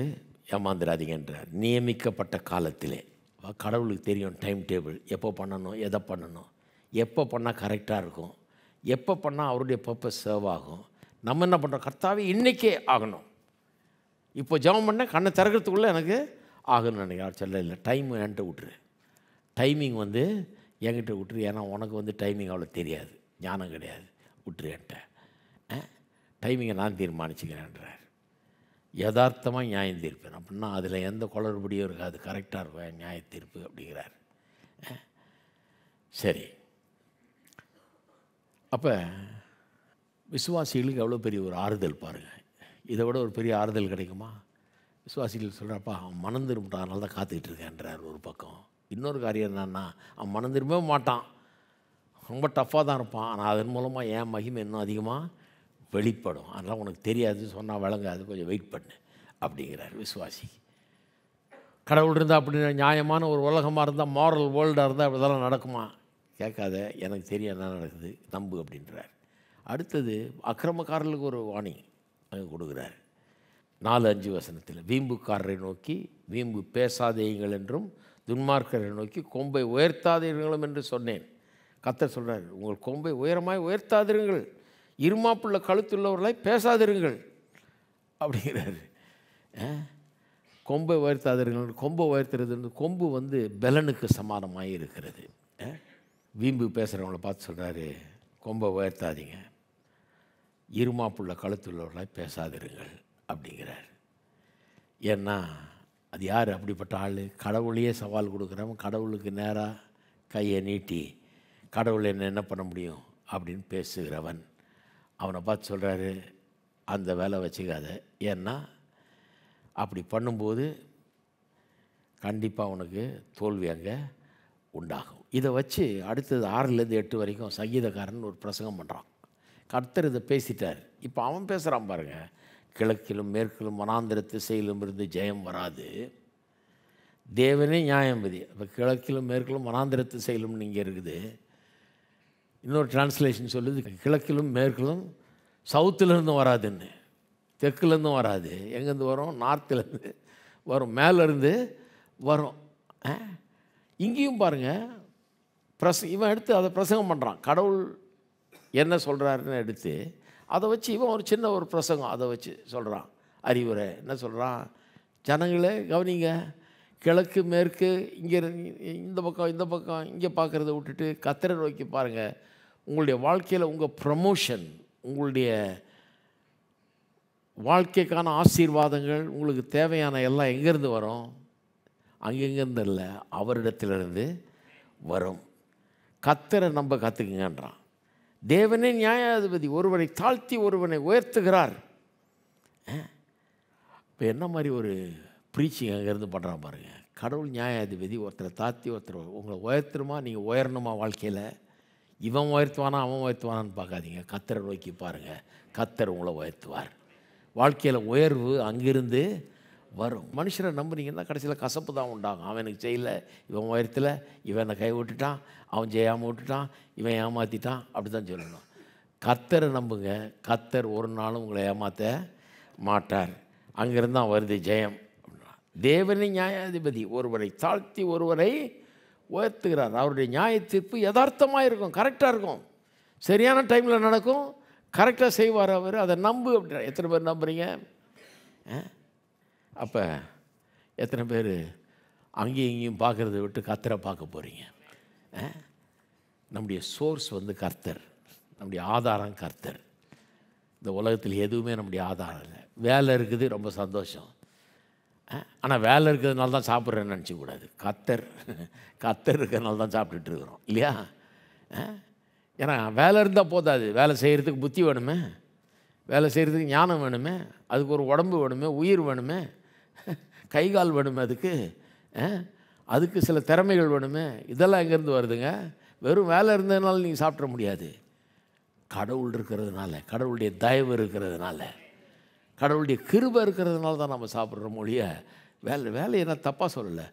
ஏமாந்துடாதீங்கன்றார் நியமிக்கப்பட்ட காலத்திலே கடவுளுக்கு தெரியும் டைம் டேபிள் எப்போ பண்ணணும் எதை பண்ணணும் எப்போ பண்ணால் கரெக்டாக இருக்கும் எப்போ பண்ணால் அவருடைய பர்பஸ் சர்வ் ஆகும் நம்ம என்ன பண்ணுறோம் கர்த்தாவே இன்றைக்கே ஆகணும் இப்போ ஜபம் பண்ணேன் கண்ணை திறக்கிறதுக்குள்ளே எனக்கு ஆகுன்னு நினைக்கிறேன் சொல்ல இல்லை டைம் என்கிட்ட விட்டுரு டைமிங் வந்து என்கிட்ட விட்டுரு ஏன்னா உனக்கு வந்து டைமிங் அவ்வளோ தெரியாது ஞானம் கிடையாது விட்டுரு என்கிட்ட டைமிங்கை நான் தீர்மானிச்சுக்கிறேன்றார் யதார்த்தமாக நியாயம் தீர்ப்பேன் அப்படின்னா அதில் எந்த குளறுபடியும் இருக்காது கரெக்டாக இருக்கும் நியாய தீர்ப்பு அப்படிங்கிறார் சரி அப்போ விசுவாசிகளுக்கு எவ்வளோ பெரிய ஒரு ஆறுதல் பாருங்கள் இதை விட ஒரு பெரிய ஆறுதல் கிடைக்குமா விசுவாசிகள் சொல்கிறப்பா அவன் மனம் திரும்பிட்டான் அதனால தான் காத்துக்கிட்டு இருக்கேன்றார் ஒரு பக்கம் இன்னொரு காரியம் என்னன்னா அவன் மனம் திரும்பவே மாட்டான் ரொம்ப டஃப்பாக தான் இருப்பான் ஆனால் அதன் மூலமாக என் மகிமை இன்னும் அதிகமாக வெளிப்படும் அதெல்லாம் உனக்கு தெரியாது சொன்னால் விளங்காது கொஞ்சம் வெயிட் பண்ணு அப்படிங்கிறார் விசுவாசி கடவுள் இருந்தால் அப்படின்னு நியாயமான ஒரு உலகமாக இருந்தால் மாரல் வேர்ல்டாக இருந்தால் இதெல்லாம் நடக்குமா கேட்காத எனக்கு தெரியும் என்ன நடக்குது நம்பு அப்படின்றார் அடுத்தது அக்கிரமக்காரர்களுக்கு ஒரு வாணி அங்கே கொடுக்குறார் நாலு அஞ்சு வசனத்தில் வீம்புக்காரரை நோக்கி வீம்பு பேசாதேயுங்கள் என்றும் துன்மார்க்கரை நோக்கி கொம்பை உயர்த்தாதீர்களும் என்று சொன்னேன் கத்தர் சொல்கிறார் உங்கள் கொம்பை உயரமாய் உயர்த்தாதிருங்கள் இருமாப்புள்ள கழுத்துள்ளவர்களாய் பேசாதிருங்கள் அப்படிங்கிறாரு கொம்பை உயர்த்தாதிருங்கள் கொம்பை உயர்த்துறது கொம்பு வந்து பலனுக்கு சமானமாக இருக்கிறது வீம்பு பேசுகிறவங்கள பார்த்து சொல்கிறாரு கொம்பை உயர்த்தாதீங்க இருமாப்புள்ள கழுத்துள்ளவர்களாக பேசாதிருங்கள் அப்படிங்கிறார் ஏன்னா அது யார் அப்படிப்பட்ட ஆள் கடவுளையே சவால் கொடுக்குறவன் கடவுளுக்கு நேராக கையை நீட்டி கடவுள் என்ன என்ன பண்ண முடியும் அப்படின்னு பேசுகிறவன் அவனை பார்த்து சொல்கிறாரு அந்த வேலை வச்சுக்காத ஏன்னா அப்படி பண்ணும்போது கண்டிப்பாக அவனுக்கு தோல்வி அங்கே உண்டாகும் இதை வச்சு அடுத்தது ஆறுலேருந்து எட்டு வரைக்கும் சங்கீதக்காரன் ஒரு பிரசங்கம் பண்ணுறான் கர்த்தர் இதை பேசிட்டார் இப்போ அவன் பேசுகிறான் பாருங்கள் கிழக்கிலும் மேற்கிலும் மனாந்திர திசையிலும் இருந்து ஜெயம் வராது தேவனே நியாயம்பதி இப்போ கிழக்கிலும் மேற்கிலும் மனாந்திர திசையிலும் நீங்கள் இருக்குது இன்னொரு டிரான்ஸ்லேஷன் சொல்லுது கிழக்கிலும் மேற்கிலும் சவுத்துலேருந்தும் வராதுன்னு தெற்குலேருந்தும் வராது எங்கேருந்து வரும் நார்த்துலேருந்து வரும் மேலேருந்து வரும் இங்கேயும் பாருங்கள் பிரச இவன் எடுத்து அதை பிரசங்கம் பண்ணுறான் கடவுள் என்ன சொல்கிறாருன்னு எடுத்து அதை வச்சு இவன் ஒரு சின்ன ஒரு பிரசங்கம் அதை வச்சு சொல்கிறான் அறிவுரை என்ன சொல்கிறான் ஜனங்களே கவனிங்க கிழக்கு மேற்கு இங்கே இந்த பக்கம் இந்த பக்கம் இங்கே பார்க்குறத விட்டுட்டு கத்திரை நோக்கி பாருங்கள் உங்களுடைய வாழ்க்கையில் உங்கள் ப்ரமோஷன் உங்களுடைய வாழ்க்கைக்கான ஆசீர்வாதங்கள் உங்களுக்கு தேவையான எல்லாம் எங்கேருந்து வரும் அங்கெங்கேருந்து இல்லை அவரிடத்துலேருந்து வரும் கத்தரை நம்ம கற்றுக்குங்கன்றான் தேவனே நியாயாதிபதி ஒருவனை தாழ்த்தி ஒருவனை உயர்த்துகிறார் இப்போ என்ன மாதிரி ஒரு ப்ரீச்சிங் அங்கேருந்து பண்ணுறான் பாருங்க கடவுள் நியாயாதிபதி ஒருத்தரை தாத்தி ஒருத்தர் உங்களை உயர்த்துருமா நீங்கள் உயரணுமா வாழ்க்கையில் இவன் உயர்த்துவானா அவன் உயர்த்துவானான்னு பார்க்காதீங்க கத்தரை நோக்கி பாருங்கள் கத்தர் உங்களை உயர்த்துவார் வாழ்க்கையில் உயர்வு அங்கிருந்து வரும் மனுஷனை நம்புனீங்கன்னா கடைசியில் கசப்பு தான் உண்டாகும் அவன் எனக்கு செய்யலை இவன் உயரத்தில் என்னை கை விட்டுட்டான் அவன் செய்யாமல் விட்டுட்டான் இவன் ஏமாற்றிட்டான் அப்படி தான் சொல்லணும் கத்தரை நம்புங்க கத்தர் ஒரு நாளும் உங்களை ஏமாற்ற மாட்டார் அங்கேருந்து தான் வருது ஜெயம் தேவனை நியாயாதிபதி ஒருவரை தாழ்த்தி ஒருவரை உயர்த்துகிறார் அவருடைய நியாய தீர்ப்பு யதார்த்தமாக இருக்கும் கரெக்டாக இருக்கும் சரியான டைமில் நடக்கும் கரெக்டாக செய்வார் அவர் அதை நம்பு அப்படின்னா எத்தனை பேர் நம்புறீங்க அப்போ எத்தனை பேர் அங்கேயும் இங்கேயும் பார்க்குறத விட்டு கத்தரை பார்க்க போகிறீங்க நம்முடைய சோர்ஸ் வந்து கர்த்தர் நம்முடைய ஆதாரம் கர்த்தர் இந்த உலகத்தில் எதுவுமே நம்முடைய ஆதாரம் இல்லை வேலை இருக்குது ரொம்ப சந்தோஷம் ஆனால் வேலை இருக்கிறதுனால தான் சாப்பிட்றேன்னு நினச்சிக்கூடாது கத்தர் கத்தர் இருக்கிறதுனால தான் சாப்பிட்டுட்டு இருக்கிறோம் இல்லையா ஏன்னா வேலை இருந்தால் போதாது வேலை செய்கிறதுக்கு புத்தி வேணுமே வேலை செய்கிறதுக்கு ஞானம் வேணுமே அதுக்கு ஒரு உடம்பு வேணுமே உயிர் வேணுமே கைகால் வேணுமே அதுக்கு அதுக்கு சில திறமைகள் வேணுமே இதெல்லாம் எங்கேருந்து வருதுங்க வெறும் வேலை இருந்ததுனால நீங்கள் சாப்பிட முடியாது கடவுள் இருக்கிறதுனால கடவுளுடைய தயவு இருக்கிறதுனால கடவுளுடைய கிருபை இருக்கிறதுனால தான் நம்ம சாப்பிட்றோம் மொழிய வேலை வேலையை நான் தப்பாக சொல்லலை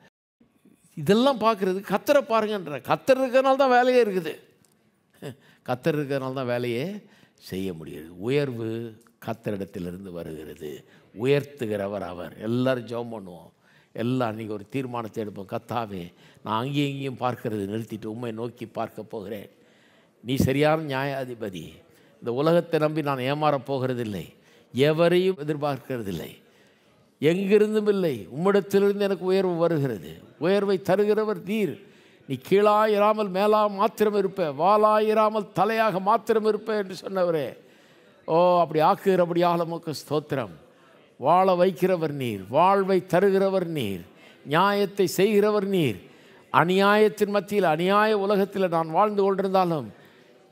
இதெல்லாம் பார்க்குறது கத்தரை பாருங்கன்ற கத்தர் இருக்கிறனால தான் வேலையே இருக்குது கத்தர் இருக்கிறனால தான் வேலையே செய்ய முடியாது உயர்வு கத்தரிடத்திலிருந்து வருகிறது உயர்த்துகிறவர் அவர் எல்லோரும் ஜெபம் பண்ணுவோம் எல்லாம் அன்றைக்கி ஒரு தீர்மானத்தை எடுப்போம் கத்தாவே நான் அங்கேயும் இங்கேயும் பார்க்கறது நிறுத்திட்டு உண்மை நோக்கி பார்க்க போகிறேன் நீ சரியான நியாயாதிபதி இந்த உலகத்தை நம்பி நான் ஏமாறப் போகிறதில்லை எவரையும் எதிர்பார்க்கிறதில்லை எங்கிருந்தும் இல்லை உம்மிடத்திலிருந்து எனக்கு உயர்வு வருகிறது உயர்வை தருகிறவர் தீர் நீ கீழாயிராமல் மேலாக மாத்திரம் இருப்ப வாலாயிராமல் தலையாக மாத்திரம் இருப்ப என்று சொன்னவரே ஓ அப்படி ஆக்குகிறபடியாக நமக்கு ஸ்தோத்திரம் வாழ வைக்கிறவர் நீர் வாழ்வை தருகிறவர் நீர் நியாயத்தை செய்கிறவர் நீர் அநியாயத்தின் மத்தியில் அநியாய உலகத்தில் நான் வாழ்ந்து கொண்டிருந்தாலும்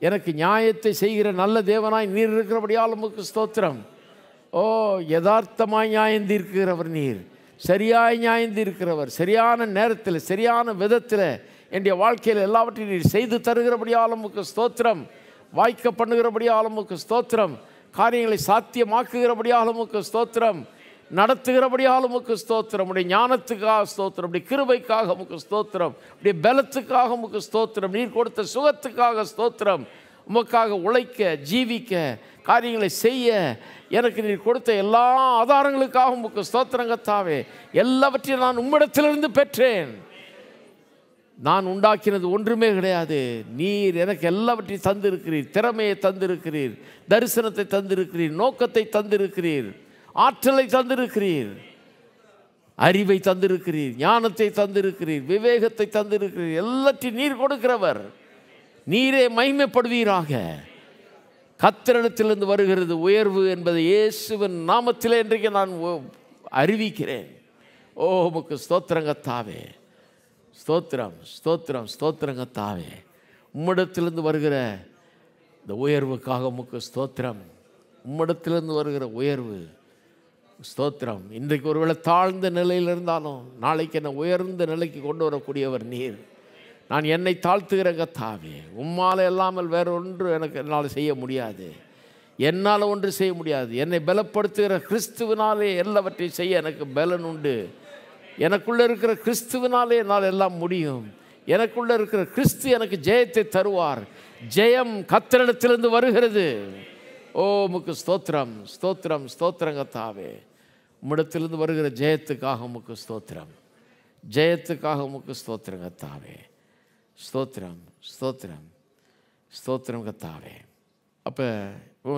எனக்கு நியாயத்தை செய்கிற நல்ல தேவனாய் நீர் இருக்கிறபடியால் உமக்கு ஸ்தோத்திரம் ஓ யதார்த்தமாய் நியாயந்தி இருக்கிறவர் நீர் சரியாய் நியாயந்தி இருக்கிறவர் சரியான நேரத்தில் சரியான விதத்தில் என்னுடைய வாழ்க்கையில் எல்லாவற்றையும் நீர் செய்து தருகிறபடியால் உமக்கு ஸ்தோத்திரம் வாய்க்க பண்ணுகிறபடியால் உமக்கு ஸ்தோத்திரம் காரியங்களை சாத்தியமாக்குகிறபடியால் உமக்கு ஸ்தோத்திரம் நடத்துகிறபடியால் உமக்கு ஸ்தோத்திரம் உடைய ஞானத்துக்காக ஸ்தோத்திரம் உடைய கிருபைக்காக உமக்கு ஸ்தோத்திரம் உடைய பலத்துக்காக உமக்கு ஸ்தோத்திரம் நீர் கொடுத்த சுகத்துக்காக ஸ்தோத்திரம் உமக்காக உழைக்க ஜீவிக்க காரியங்களை செய்ய எனக்கு நீர் கொடுத்த எல்லா ஆதாரங்களுக்காக உமக்கு ஸ்தோத்திரங்கத்தாவே எல்லாவற்றையும் நான் உம்மிடத்திலிருந்து பெற்றேன் நான் உண்டாக்கினது ஒன்றுமே கிடையாது நீர் எனக்கு எல்லாவற்றையும் தந்திருக்கிறீர் திறமையை தந்திருக்கிறீர் தரிசனத்தை தந்திருக்கிறீர் நோக்கத்தை தந்திருக்கிறீர் ஆற்றலை தந்திருக்கிறீர் அறிவை தந்திருக்கிறீர் ஞானத்தை தந்திருக்கிறீர் விவேகத்தை தந்திருக்கிறீர் எல்லாற்றையும் நீர் கொடுக்கிறவர் நீரே மைமைப்படுவீராக கத்திரத்திலிருந்து வருகிறது உயர்வு என்பதை இயேசுவின் நாமத்திலே இன்றைக்கு நான் அறிவிக்கிறேன் ஓ முக்கு ஸ்தோத்திரங்கத்தாவே ஸ்தோத்திரம் ஸ்தோத்திரம் ஸ்தோத்திரங்க தாவே உம்மிடத்திலிருந்து வருகிற இந்த உயர்வுக்காக உமக்கு ஸ்தோத்திரம் உம்மிடத்திலிருந்து வருகிற உயர்வு ஸ்தோத்திரம் இன்றைக்கு ஒருவேளை தாழ்ந்த நிலையில் இருந்தாலும் நாளைக்கு என்னை உயர்ந்த நிலைக்கு கொண்டு வரக்கூடியவர் நீர் நான் என்னை தாழ்த்துகிற கத்தாவே உம்மால் இல்லாமல் வேற ஒன்று எனக்கு என்னால் செய்ய முடியாது என்னால் ஒன்று செய்ய முடியாது என்னை பலப்படுத்துகிற கிறிஸ்துவனாலே எல்லாவற்றையும் செய்ய எனக்கு பலன் உண்டு எனக்குள்ளே இருக்கிற கிறிஸ்துவனாலே என்னால் எல்லாம் முடியும் எனக்குள்ளே இருக்கிற கிறிஸ்து எனக்கு ஜெயத்தை தருவார் ஜெயம் கத்திரடத்திலிருந்து வருகிறது ஓ முக்கு ஸ்தோத்திரம் ஸ்தோத்திரம் ஸ்தோத்திரங்கத்தாவே உம்மிடத்திலிருந்து வருகிற ஜெயத்துக்காக முக்கு ஸ்தோத்திரம் ஜெயத்துக்காக முக்கு ஸ்தோத்திரங்கத்தாவே ஸ்தோத்திரம் ஸ்தோத்திரம் ஸ்தோத்திரம் கத்தாவே அப்போ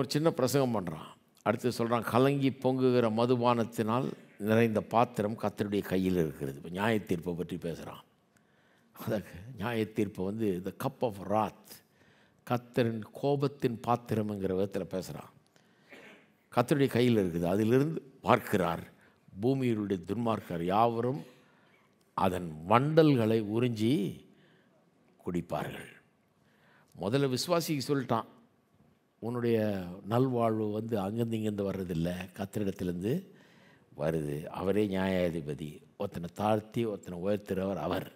ஒரு சின்ன பிரசங்கம் பண்ணுறான் அடுத்து சொல்கிறான் கலங்கி பொங்குகிற மதுபானத்தினால் நிறைந்த பாத்திரம் கத்தருடைய கையில் இருக்கிறது இப்போ நியாய தீர்ப்பை பற்றி பேசுகிறான் அந்த நியாய வந்து த கப் ஆஃப் ராத் கத்தரின் கோபத்தின் பாத்திரம்ங்கிற விதத்தில் பேசுகிறான் கத்தருடைய கையில் இருக்குது அதிலிருந்து பார்க்கிறார் பூமியினுடைய துன்மார்க்கர் யாவரும் அதன் வண்டல்களை உறிஞ்சி குடிப்பார்கள் முதல்ல விஸ்வாசிக்கு சொல்லிட்டான் உன்னுடைய நல்வாழ்வு வந்து அங்கேருந்து இங்கேருந்து வர்றதில்லை கத்திரிடத்துலேருந்து வருது அவரே நியாயாதிபதி ஒருத்தனை தாழ்த்தி ஒருத்தனை உயர்த்துறவர் அவர்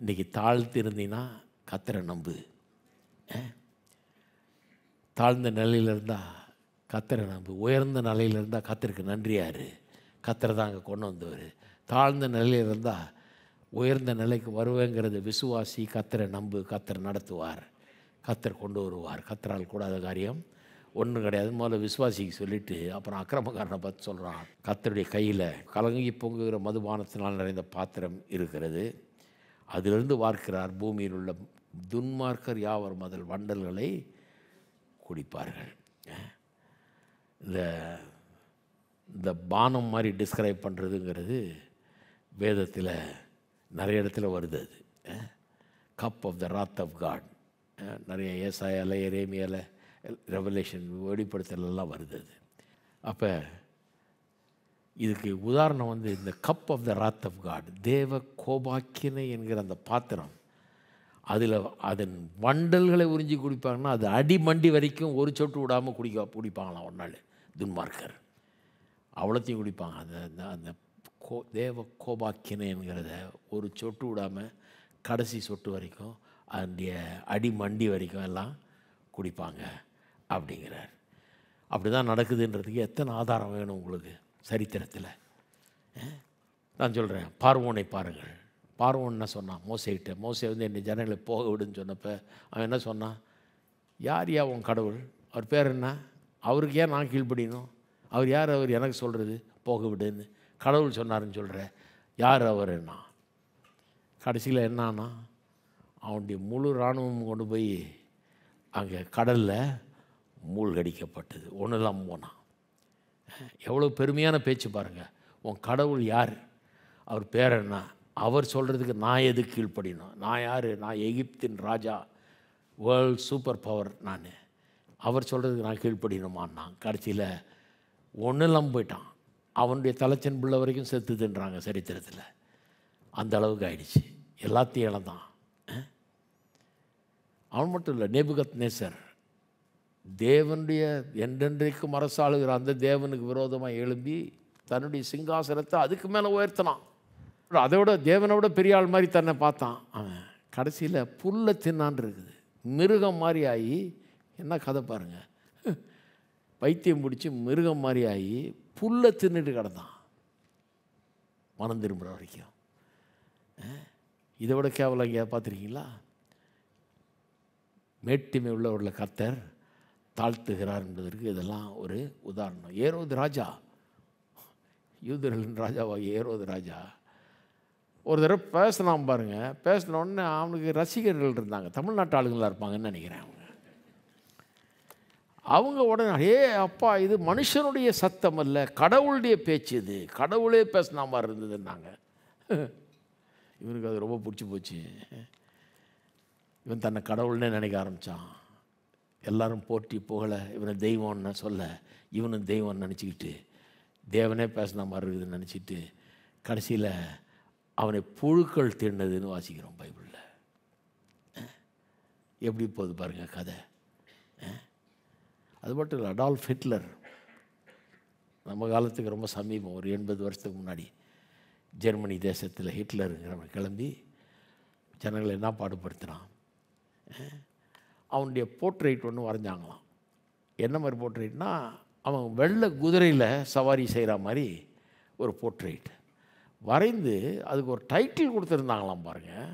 இன்றைக்கி தாழ்த்து இருந்தீங்கன்னா கத்தரை நம்பு தாழ்ந்த நிலையில் இருந்தால் கத்தரை நம்பு உயர்ந்த நிலையில் இருந்தால் கத்தருக்கு நன்றியார் கத்தரை தான் அங்கே கொண்டு வந்தவர் தாழ்ந்த நிலையில் இருந்தால் உயர்ந்த நிலைக்கு வருவேங்கிறது விசுவாசி கத்தரை நம்பு கத்தரை நடத்துவார் கத்தர் கொண்டு வருவார் கத்தரால் கூடாத காரியம் ஒன்றும் கிடையாது முதல்ல விசுவாசிக்கு சொல்லிவிட்டு அப்புறம் அக்கிரமக்காரனை பார்த்து சொல்கிறான் கத்தருடைய கையில் கலங்கி பொங்குகிற மதுபானத்தினால் நிறைந்த பாத்திரம் இருக்கிறது அதிலிருந்து வார்க்கிறார் பூமியில் உள்ள துன்மார்க்கர் யாவர் முதல் வண்டல்களை குடிப்பார்கள் இந்த இந்த பானம் மாதிரி டிஸ்கிரைப் பண்ணுறதுங்கிறது வேதத்தில் நிறைய இடத்துல வருது அது cup of the wrath of God நிறைய ஏசாயால் எரேமியலை ரெவலேஷன் வெளிப்படுத்தலாம் வருது அது அப்போ இதுக்கு உதாரணம் வந்து இந்த cup of the wrath of God தேவ கோபாக்கியனை என்கிற அந்த பாத்திரம் அதில் அதன் வண்டல்களை உறிஞ்சி குடிப்பாங்கன்னா அது அடி மண்டி வரைக்கும் ஒரு சொட்டு விடாமல் குடிக்க குடிப்பாங்களாம் ஒரு நாள் துன்மார்க்கர் அவ்வளோத்தையும் குடிப்பாங்க அந்த அந்த கோ தேவ கோபாக்கியனை என்கிறத ஒரு சொட்டு விடாமல் கடைசி சொட்டு வரைக்கும் அதனுடைய மண்டி வரைக்கும் எல்லாம் குடிப்பாங்க அப்படிங்கிறார் அப்படி தான் நடக்குதுன்றதுக்கு எத்தனை ஆதாரம் வேணும் உங்களுக்கு சரித்திரத்தில் நான் சொல்கிறேன் பார்வோனை பாருங்கள் பார்வோன் என்ன சொன்னான் மோசைகிட்ட மோசை வந்து என்னை ஜனங்களை போக விடுன்னு சொன்னப்போ அவன் என்ன சொன்னான் யார் யா உன் கடவுள் அவர் பேர் என்ன அவருக்கு ஏன் நான் கீழ்படினும் அவர் யார் அவர் எனக்கு சொல்கிறது போக விடுன்னு கடவுள் சொன்னார்ன்னு சொல்கிற யார் அவர் என்ன கடைசியில் என்னான்னா அவனுடைய முழு இராணுவம் கொண்டு போய் அங்கே கடலில் மூழ்கடிக்கப்பட்டது ஒன்று தான் போனா எவ்வளோ பெருமையான பேச்சு பாருங்கள் உன் கடவுள் யார் அவர் பேர் என்ன அவர் சொல்கிறதுக்கு நான் எது கீழ்ப்படினோம் நான் யார் நான் எகிப்தின் ராஜா வேர்ல்ட் சூப்பர் பவர் நான் அவர் சொல்கிறதுக்கு நான் கீழ்ப்படினோமான்னான் கடைசியில் ஒன்று இல்லாமல் போயிட்டான் அவனுடைய தலைச்சன் பிள்ளை வரைக்கும் செத்து தின்றாங்க சரித்திரத்தில் அந்த அளவுக்கு ஆயிடுச்சு எல்லாத்தையும் இழந்தான் அவன் மட்டும் இல்லை நேபுகத் நேசர் தேவனுடைய என்றென்றைக்கும் அரசாளுகிற அந்த தேவனுக்கு விரோதமாக எழும்பி தன்னுடைய சிங்காசனத்தை அதுக்கு மேலே உயர்த்தினான் அதோட விட பெரிய ஆள் மாதிரி தன்னை பார்த்தான் அவன் கடைசியில் புல்லை தின்னான் இருக்குது மிருகம் மாதிரி ஆகி என்ன கதை பாருங்கள் பைத்தியம் பிடிச்சி மிருகம் மாதிரி ஆகி புல்லை தின்னுட்டு கிடந்தான் மனம் திரும்புகிற வரைக்கும் இதை விட கேவலம் எங்கேயா பார்த்துருக்கீங்களா மேட்டிமை உள்ளவர்களை கத்தர் தாழ்த்துகிறார் என்பதற்கு இதெல்லாம் ஒரு உதாரணம் ஏரோது ராஜா யூதர்களின் ராஜாவாகிய ஏரோது ராஜா ஒரு தடவை பேசினான் பாருங்கள் பேசினோடனே அவனுக்கு ரசிகர்கள் இருந்தாங்க தமிழ்நாட்டு ஆளுங்களாக இருப்பாங்கன்னு நினைக்கிறேன் அவங்க அவங்க உடனே ஏ அப்பா இது மனுஷனுடைய சத்தம் அல்ல கடவுளுடைய பேச்சு இது கடவுளே பேசின மாதிரி இருந்ததுன்னாங்க இவனுக்கு அது ரொம்ப பிடிச்சி போச்சு இவன் தன்னை கடவுள்னே நினைக்க ஆரம்பித்தான் எல்லாரும் போட்டி புகழ இவனை தெய்வம்னு சொல்ல இவனும் தெய்வம்னு நினச்சிக்கிட்டு தேவனே பேசின மாதிரி இருக்குதுன்னு நினச்சிட்டு கடைசியில் அவனை புழுக்கள் தின்னதுன்னு வாசிக்கிறோம் பைபிளில் எப்படி போகுது பாருங்கள் கதை அது மட்டும் இல்லை அடால்ஃப் ஹிட்லர் நம்ம காலத்துக்கு ரொம்ப சமீபம் ஒரு எண்பது வருஷத்துக்கு முன்னாடி ஜெர்மனி தேசத்தில் ஹிட்லருங்கிறவன் கிளம்பி ஜனங்களை என்ன பாடுபடுத்துகிறான் அவனுடைய போர்ட்ரேட் ஒன்று வரைஞ்சாங்களாம் என்ன மாதிரி போர்ட்ரேட்னா அவன் வெள்ளை குதிரையில் சவாரி செய்கிற மாதிரி ஒரு போர்ட்ரேட் வரைந்து அதுக்கு ஒரு டைட்டில் கொடுத்துருந்தாங்களாம் பாருங்கள்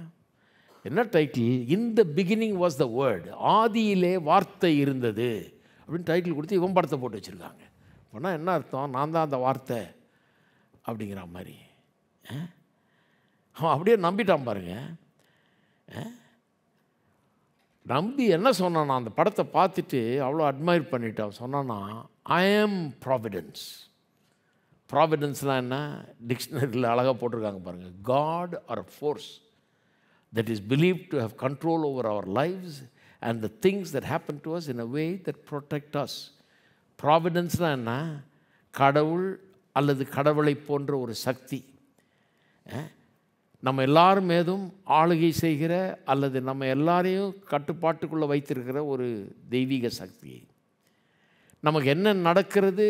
என்ன டைட்டில் இந்த பிகினிங் வாஸ் த வேர்டு ஆதியிலே வார்த்தை இருந்தது அப்படின்னு டைட்டில் கொடுத்து இவன் படத்தை போட்டு வச்சுருக்காங்க அப்படின்னா என்ன அர்த்தம் நான் தான் அந்த வார்த்தை அப்படிங்கிற மாதிரி அவன் அப்படியே நம்பிட்டான் பாருங்கள் நம்பி என்ன சொன்னானா அந்த படத்தை பார்த்துட்டு அவ்வளோ அட்மையர் பண்ணிட்டு அவன் சொன்னானா ஐ ஆம் ப்ராவிடன்ஸ் ப்ராவிடன்ஸ்லாம் என்ன டிக்ஷனரியில் அழகாக போட்டிருக்காங்க பாருங்கள் God or force that is believe to have control over our lives and the things that happen to us in a way that protect us ப்ராவிடன்ஸ்னால் என்ன கடவுள் அல்லது கடவுளை போன்ற ஒரு சக்தி நம்ம எல்லார் மேதும் ஆளுகை செய்கிற அல்லது நம்ம எல்லாரையும் கட்டுப்பாட்டுக்குள்ளே வைத்திருக்கிற ஒரு தெய்வீக சக்தியை நமக்கு என்ன நடக்கிறது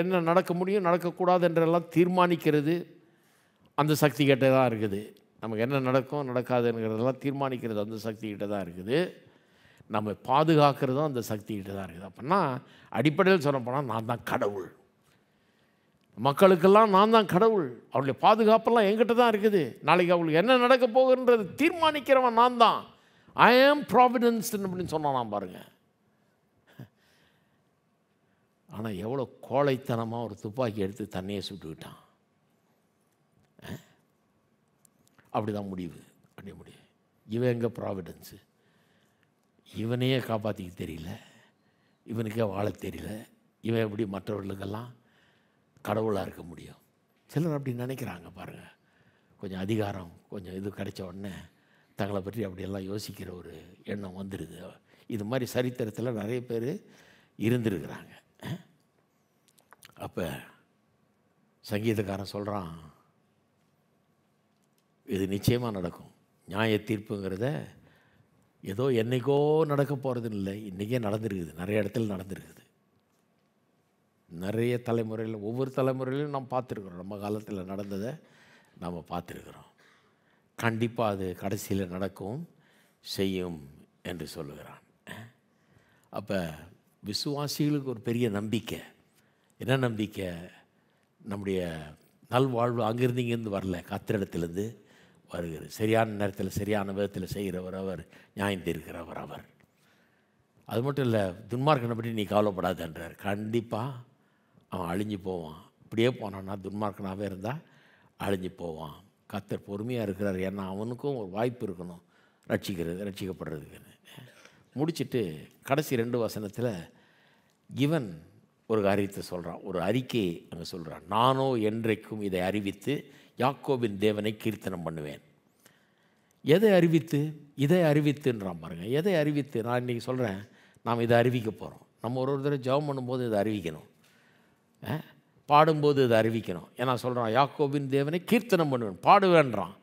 என்ன நடக்க முடியும் நடக்கக்கூடாது என்றெல்லாம் தீர்மானிக்கிறது அந்த சக்தி கிட்டே தான் இருக்குது நமக்கு என்ன நடக்கும் நடக்காதுங்கிறதெல்லாம் தீர்மானிக்கிறது அந்த சக்தி கிட்டே தான் இருக்குது நம்ம பாதுகாக்கிறதும் அந்த சக்தி கிட்டே தான் இருக்குது அப்படின்னா அடிப்படையில் சொல்லப்போனால் நான் தான் கடவுள் மக்களுக்கெல்லாம் நான் தான் கடவுள் அவருடைய பாதுகாப்பெல்லாம் என்கிட்ட தான் இருக்குது நாளைக்கு அவளுக்கு என்ன நடக்க போகுன்றது தீர்மானிக்கிறவன் நான் தான் ஐ ஆம் ப்ராவிடன்ஸ் அப்படின்னு சொன்னான் நான் பாருங்கள் ஆனால் எவ்வளோ கோழைத்தனமாக ஒரு துப்பாக்கி எடுத்து தண்ணியை சுட்டுக்கிட்டான் அப்படி தான் முடிவு அப்படி முடிவு இவன் எங்கே ப்ராவிடன்ஸு இவனையே காப்பாற்றிக்க தெரியல இவனுக்கே வாழ தெரியல இவன் எப்படி மற்றவர்களுக்கெல்லாம் கடவுளாக இருக்க முடியும் சிலர் அப்படி நினைக்கிறாங்க பாருங்கள் கொஞ்சம் அதிகாரம் கொஞ்சம் இது கிடைச்ச உடனே தங்களை பற்றி அப்படியெல்லாம் யோசிக்கிற ஒரு எண்ணம் வந்துடுது இது மாதிரி சரித்திரத்தில் நிறைய பேர் இருந்திருக்கிறாங்க அப்போ சங்கீதக்காரன் சொல்கிறான் இது நிச்சயமாக நடக்கும் நியாய தீர்ப்புங்கிறத ஏதோ என்றைக்கோ நடக்க போகிறதுன்னு இல்லை இன்றைக்கே நடந்துருக்குது நிறைய இடத்துல நடந்துருக்குது நிறைய தலைமுறையில் ஒவ்வொரு தலைமுறையிலும் நாம் பார்த்துருக்குறோம் நம்ம காலத்தில் நடந்ததை நாம் பார்த்துருக்குறோம் கண்டிப்பாக அது கடைசியில் நடக்கும் செய்யும் என்று சொல்லுகிறான் அப்போ விசுவாசிகளுக்கு ஒரு பெரிய நம்பிக்கை என்ன நம்பிக்கை நம்முடைய நல்வாழ்வு அங்கேருந்து இங்கேருந்து வரல கத்திரிடத்துலேருந்து வருகிறது சரியான நேரத்தில் சரியான விதத்தில் செய்கிறவர் அவர் நியாயந்திருக்கிறவர் அவர் அது மட்டும் இல்லை துன்மார்க்கனை பற்றி நீ கவலைப்படாதன்றார் கண்டிப்பாக அவன் அழிஞ்சு போவான் இப்படியே போனான்னா துன்மார்க்கனாகவே இருந்தால் அழிஞ்சு போவான் கத்தர் பொறுமையாக இருக்கிறார் ஏன்னா அவனுக்கும் ஒரு வாய்ப்பு இருக்கணும் ரட்சிக்கிறது ரட்சிக்கப்படுறதுக்குன்னு முடிச்சுட்டு கடைசி ரெண்டு வசனத்தில் இவன் ஒரு காரியத்தை சொல்கிறான் ஒரு அறிக்கையை அங்கே சொல்கிறான் நானோ என்றைக்கும் இதை அறிவித்து யாக்கோபின் தேவனை கீர்த்தனம் பண்ணுவேன் எதை அறிவித்து இதை அறிவித்துன்றான் பாருங்கள் எதை அறிவித்து நான் இன்றைக்கி சொல்கிறேன் நாம் இதை அறிவிக்க போகிறோம் நம்ம ஒரு ஒரு தடவை பண்ணும்போது இதை அறிவிக்கணும் பாடும்போது இதை அறிவிக்கணும் ஏன்னா சொல்கிறான் யாக்கோபின் தேவனை கீர்த்தனம் பண்ணுவேன் பாடுவேன்றான்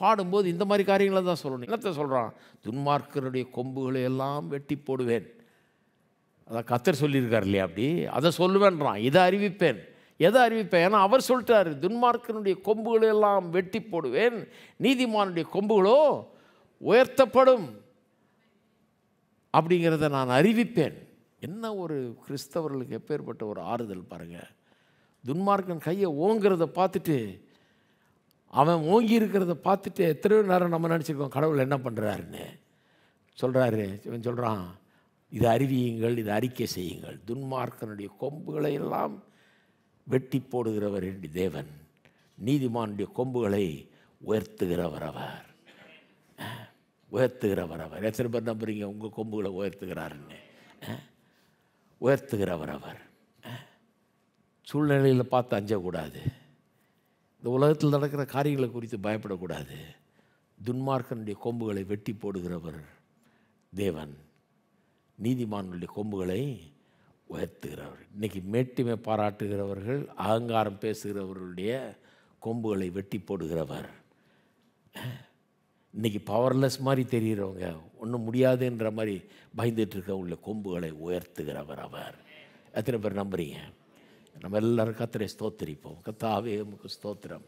பாடும்போது இந்த மாதிரி காரியங்களை தான் சொல்லணும் என்னத்தை சொல்கிறான் துன்மார்க்கருடைய கொம்புகளை எல்லாம் வெட்டி போடுவேன் அதான் கத்தர் சொல்லியிருக்கார் இல்லையா அப்படி அதை சொல்லுவேன்றான் இதை அறிவிப்பேன் எதை அறிவிப்பேன் ஏன்னா அவர் சொல்லிட்டார் துன்மார்க்கனுடைய கொம்புகளை எல்லாம் வெட்டி போடுவேன் நீதிமானுடைய கொம்புகளோ உயர்த்தப்படும் அப்படிங்கிறத நான் அறிவிப்பேன் என்ன ஒரு கிறிஸ்தவர்களுக்கு எப்பேற்பட்ட ஒரு ஆறுதல் பாருங்கள் துன்மார்க்கன் கையை ஓங்கிறத பார்த்துட்டு அவன் ஓங்கி இருக்கிறத பார்த்துட்டு எத்தனையோ நேரம் நம்ம நினச்சிருக்கோம் கடவுள் என்ன பண்ணுறாருன்னு சொல்கிறாரு இவன் சொல்கிறான் இது அறிவியுங்கள் இது அறிக்கை செய்யுங்கள் துன்மார்க்கனுடைய கொம்புகளை எல்லாம் வெட்டி போடுகிறவர் என்று தேவன் நீதிமானுடைய கொம்புகளை உயர்த்துகிறவர் அவர் உயர்த்துகிறவர் அவர் எத்தனை பேர் நம்புறீங்க உங்கள் கொம்புகளை உயர்த்துகிறாருன்னு உயர்த்துகிறவர் அவர் சூழ்நிலையில் பார்த்து அஞ்சக்கூடாது இந்த உலகத்தில் நடக்கிற காரியங்களை குறித்து பயப்படக்கூடாது துன்மார்க்கனுடைய கொம்புகளை வெட்டி போடுகிறவர் தேவன் நீதிமானுடைய கொம்புகளை உயர்த்துகிறவர் இன்றைக்கி மேட்டுமை பாராட்டுகிறவர்கள் அகங்காரம் பேசுகிறவர்களுடைய கொம்புகளை வெட்டி போடுகிறவர் இன்றைக்கி பவர்லெஸ் மாதிரி தெரிகிறவங்க ஒன்றும் முடியாதுன்ற மாதிரி பயந்துட்டு இருக்க உள்ள கொம்புகளை உயர்த்துகிறவர் அவர் எத்தனை பேர் நம்புறீங்க நம்ம எல்லோரும் கத்திரை ஸ்தோத்திரிப்போம் கத்தாவே முக்கு ஸ்தோத்திரம்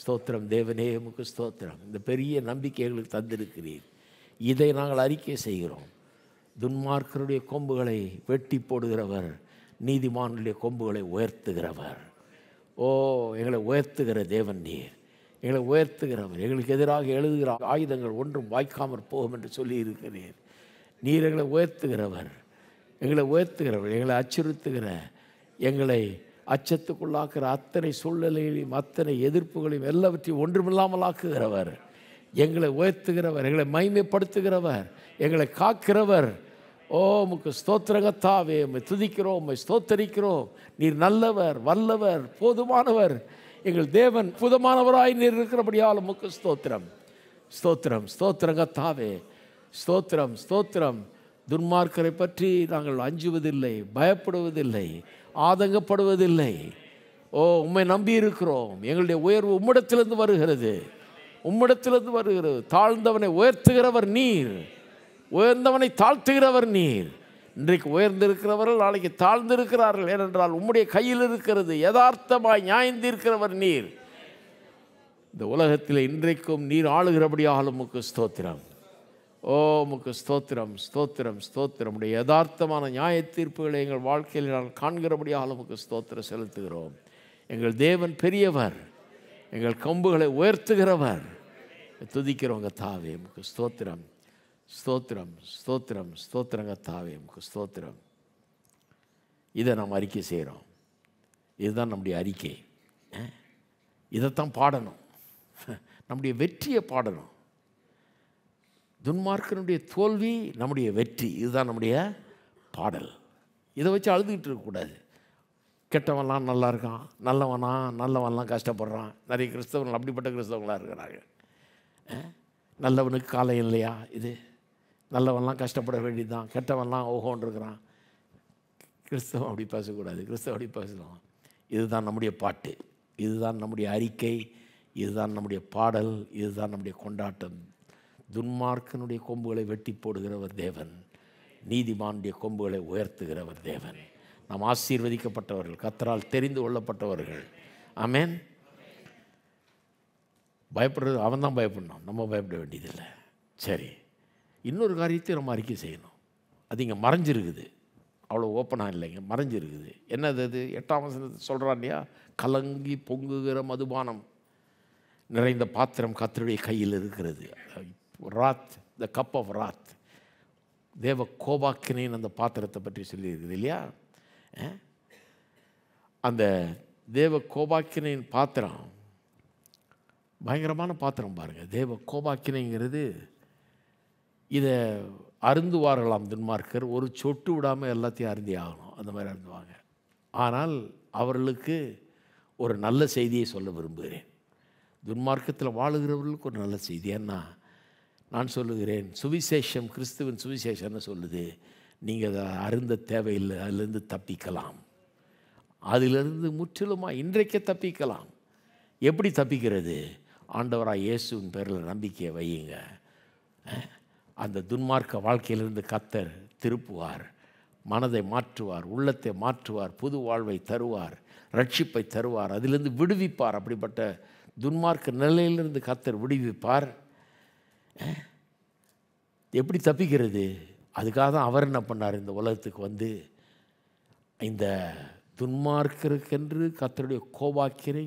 ஸ்தோத்திரம் தேவனே முக்கு ஸ்தோத்திரம் இந்த பெரிய நம்பிக்கை எங்களுக்கு தந்திருக்கிறீர் இதை நாங்கள் அறிக்கை செய்கிறோம் துன்மார்க்கருடைய கொம்புகளை வெட்டி போடுகிறவர் நீதிமானுடைய கொம்புகளை உயர்த்துகிறவர் ஓ எங்களை உயர்த்துகிற தேவன் நீர் எங்களை உயர்த்துகிறவர் எங்களுக்கு எதிராக எழுதுகிற ஆயுதங்கள் ஒன்றும் வாய்க்காமற் போகும் என்று சொல்லி இருக்கிறீர் நீர் எங்களை உயர்த்துகிறவர் எங்களை உயர்த்துகிறவர் எங்களை அச்சுறுத்துகிற எங்களை அச்சத்துக்குள்ளாக்குற அத்தனை சூழ்நிலைகளையும் அத்தனை எதிர்ப்புகளையும் எல்லாவற்றையும் ஒன்றுமில்லாமல் ஆக்குகிறவர் எங்களை உயர்த்துகிறவர் எங்களை மைமைப்படுத்துகிறவர் எங்களை காக்கிறவர் ஓ உமக்கு ஸ்தோத்திரகத்தாவே துதிக்கிறோம் உம்மை ஸ்தோத்தரிக்கிறோம் நீர் நல்லவர் வல்லவர் போதுமானவர் எங்கள் தேவன் புதமானவராய் நீர் இருக்கிறபடியால் முக்கு ஸ்தோத்திரம் ஸ்தோத்திரம் ஸ்தோத்திரங்க தாவே ஸ்தோத்திரம் ஸ்தோத்திரம் துன்மார்க்கரை பற்றி நாங்கள் அஞ்சுவதில்லை பயப்படுவதில்லை ஆதங்கப்படுவதில்லை ஓ உண்மை நம்பி இருக்கிறோம் எங்களுடைய உயர்வு உம்மிடத்திலிருந்து வருகிறது உம்மிடத்திலிருந்து வருகிறது தாழ்ந்தவனை உயர்த்துகிறவர் நீர் உயர்ந்தவனை தாழ்த்துகிறவர் நீர் இன்றைக்கு உயர்ந்திருக்கிறவர்கள் நாளைக்கு தாழ்ந்திருக்கிறார்கள் ஏனென்றால் உம்முடைய கையில் இருக்கிறது யதார்த்தமாய் நியாயந்திருக்கிறவர் நீர் இந்த உலகத்தில் இன்றைக்கும் நீர் ஆளுகிறபடியாக உமக்கு ஸ்தோத்திரம் ஓ உமக்கு ஸ்தோத்திரம் ஸ்தோத்திரம் ஸ்தோத்திரம் உடைய யதார்த்தமான நியாய தீர்ப்புகளை எங்கள் வாழ்க்கையில் நான் காண்கிறபடியாக உமக்கு ஸ்தோத்திரம் செலுத்துகிறோம் எங்கள் தேவன் பெரியவர் எங்கள் கம்புகளை உயர்த்துகிறவர் துதிக்கிறவங்க தாவே உமக்கு ஸ்தோத்திரம் ஸ்தோத்திரம் ஸ்தோத்திரம் ஸ்தோத்திரங்க தாவே ஸ்தோத்திரம் இதை நம்ம அறிக்கை செய்கிறோம் இதுதான் நம்முடைய அறிக்கை இதைத்தான் பாடணும் நம்முடைய வெற்றியை பாடணும் துன்மார்க்கனுடைய தோல்வி நம்முடைய வெற்றி இதுதான் நம்முடைய பாடல் இதை வச்சு அழுதுகிட்டு இருக்கக்கூடாது கெட்டவன்லாம் நல்லா இருக்கான் நல்லவனா நல்லவன்லாம் கஷ்டப்படுறான் நிறைய கிறிஸ்தவர்கள் அப்படிப்பட்ட கிறிஸ்தவங்களாக இருக்கிறாங்க நல்லவனுக்கு காலம் இல்லையா இது நல்லவன்லாம் கஷ்டப்பட வேண்டியதுதான் கெட்டவன்லாம் ஓஹோன்றிருக்கிறான் கிறிஸ்தவம் அப்படி பேசக்கூடாது கிறிஸ்தவம் அப்படி பேசலாம் இதுதான் நம்முடைய பாட்டு இதுதான் நம்முடைய அறிக்கை இதுதான் நம்முடைய பாடல் இதுதான் நம்முடைய கொண்டாட்டம் துன்மார்க்கனுடைய கொம்புகளை வெட்டி போடுகிறவர் தேவன் நீதிமானுடைய கொம்புகளை உயர்த்துகிறவர் தேவன் நாம் ஆசீர்வதிக்கப்பட்டவர்கள் கத்தரால் தெரிந்து கொள்ளப்பட்டவர்கள் ஆமேன் பயப்படுறது அவன் தான் பயப்படணும் நம்ம பயப்பட வேண்டியதில்லை சரி இன்னொரு காரியத்தை நம்ம அறிக்கை செய்யணும் அது இங்கே மறைஞ்சிருக்குது அவ்வளோ ஓப்பனாக இல்லைங்க மறைஞ்சிருக்குது என்னது அது எட்டாம் வசனத்தை சொல்கிறான் இல்லையா கலங்கி பொங்குகிற மதுபானம் நிறைந்த பாத்திரம் கத்தருடைய கையில் இருக்கிறது ராத் த கப் ஆஃப் ராத் தேவ கோபாக்கினேன் அந்த பாத்திரத்தை பற்றி சொல்லியிருக்குது இல்லையா அந்த தேவ கோபாக்கினேன் பாத்திரம் பயங்கரமான பாத்திரம் பாருங்கள் தேவ கோபாக்கினைங்கிறது இதை அருந்துவார்களாம் துன்மார்க்கர் ஒரு சொட்டு விடாமல் எல்லாத்தையும் அருந்தி ஆகணும் அந்த மாதிரி அருந்துவாங்க ஆனால் அவர்களுக்கு ஒரு நல்ல செய்தியை சொல்ல விரும்புகிறேன் துன்மார்க்கத்தில் வாழுகிறவர்களுக்கு ஒரு நல்ல செய்தி என்ன நான் சொல்லுகிறேன் சுவிசேஷம் கிறிஸ்துவின் சுவிசேஷம்னு சொல்லுது நீங்கள் அதை அருந்த தேவையில்லை அதிலிருந்து தப்பிக்கலாம் அதிலிருந்து முற்றிலுமாக இன்றைக்கே தப்பிக்கலாம் எப்படி தப்பிக்கிறது ஆண்டவராக இயேசுவின் பேரில் நம்பிக்கையை வையுங்க அந்த துன்மார்க்க வாழ்க்கையிலிருந்து கத்தர் திருப்புவார் மனதை மாற்றுவார் உள்ளத்தை மாற்றுவார் புது வாழ்வை தருவார் ரட்சிப்பை தருவார் அதிலிருந்து விடுவிப்பார் அப்படிப்பட்ட துன்மார்க்க நிலையிலிருந்து கத்தர் விடுவிப்பார் எப்படி தப்பிக்கிறது அதுக்காக தான் அவர் என்ன பண்ணார் இந்த உலகத்துக்கு வந்து இந்த துன்மார்க்கருக்கென்று கத்தருடைய கோவாக்கிரை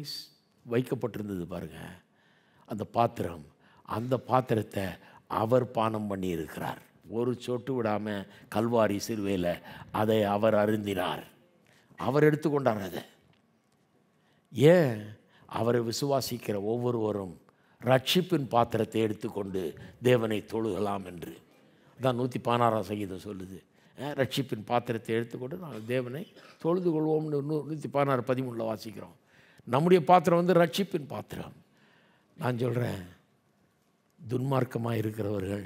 வைக்கப்பட்டிருந்தது பாருங்கள் அந்த பாத்திரம் அந்த பாத்திரத்தை அவர் பானம் பண்ணியிருக்கிறார் ஒரு சொட்டு விடாமல் கல்வாரி சிறுவையில் அதை அவர் அருந்தினார் அவர் எடுத்துக்கொண்டார் அதை ஏன் அவரை விசுவாசிக்கிற ஒவ்வொருவரும் ரட்சிப்பின் பாத்திரத்தை எடுத்துக்கொண்டு தேவனை தொழுகலாம் என்று தான் நூற்றி பதினாறாம் சங்கீதம் சொல்லுது ரட்சிப்பின் பாத்திரத்தை எடுத்துக்கொண்டு நாங்கள் தேவனை தொழுது கொள்வோம்னு நூ நூற்றி பதினாறு பதிமூணில் வாசிக்கிறோம் நம்முடைய பாத்திரம் வந்து ரட்சிப்பின் பாத்திரம் நான் சொல்கிறேன் துன்மார்க்கமாக இருக்கிறவர்கள்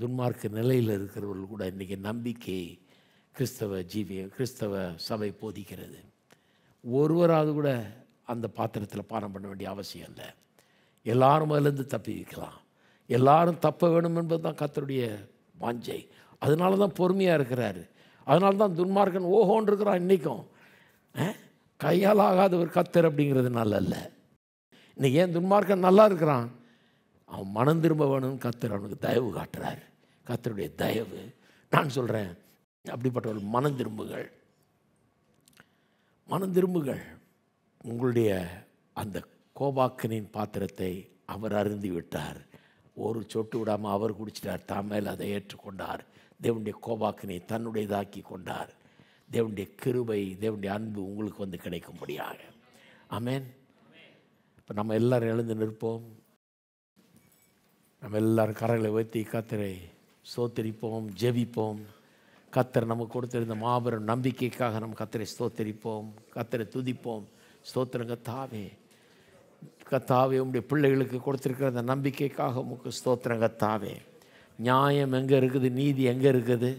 துன்மார்க்க நிலையில் இருக்கிறவர்கள் கூட இன்றைக்கி நம்பிக்கை கிறிஸ்தவ ஜீவிய கிறிஸ்தவ சபை போதிக்கிறது ஒருவராவது கூட அந்த பாத்திரத்தில் பானம் பண்ண வேண்டிய அவசியம் இல்லை எல்லாரும் அதிலேருந்து தப்பி வைக்கலாம் எல்லாரும் தப்ப வேணும் என்பது தான் கத்தருடைய வாஞ்சை அதனால தான் பொறுமையாக இருக்கிறாரு அதனால தான் துன்மார்க்கன் ஓஹோன் இருக்கிறான் இன்றைக்கும் கையால் ஆகாத ஒரு கத்தர் அப்படிங்கிறதுனால இல்லை இன்றைக்கி ஏன் துன்மார்க்கன் நல்லா இருக்கிறான் அவன் மனம் திரும்ப வேணும்னு கத்தர் அவனுக்கு தயவு காட்டுறார் கத்தருடைய தயவு நான் சொல்கிறேன் அப்படிப்பட்டவர்கள் மனம் திரும்புகள் மனம் திரும்புகள் உங்களுடைய அந்த கோபாக்கனின் பாத்திரத்தை அவர் அருந்தி விட்டார் ஒரு சொட்டு விடாமல் அவர் குடிச்சிட்டார் தான் மேல் அதை ஏற்றுக்கொண்டார் தேவனுடைய கோபாக்கினை தன்னுடையதாக்கி கொண்டார் தேவனுடைய கிருபை தேவனுடைய அன்பு உங்களுக்கு வந்து கிடைக்கும்படியாக ஆமேன் இப்போ நம்ம எல்லோரும் எழுந்து நிற்போம் நம்ம எல்லாரும் கரைகளை உயர்த்தி கத்தரை சோத்தரிப்போம் ஜெபிப்போம் கத்தர் நமக்கு கொடுத்திருந்த மாபெரும் நம்பிக்கைக்காக நம்ம கத்தரை ஸ்தோத்தரிப்போம் கத்தரை துதிப்போம் ஸ்தோத்திரம் கத்தாவே கத்தாவே உடைய பிள்ளைகளுக்கு கொடுத்துருக்கிற அந்த நம்பிக்கைக்காக உங்களுக்கு ஸ்தோத்திரம் கத்தாவே நியாயம் எங்கே இருக்குது நீதி எங்கே இருக்குது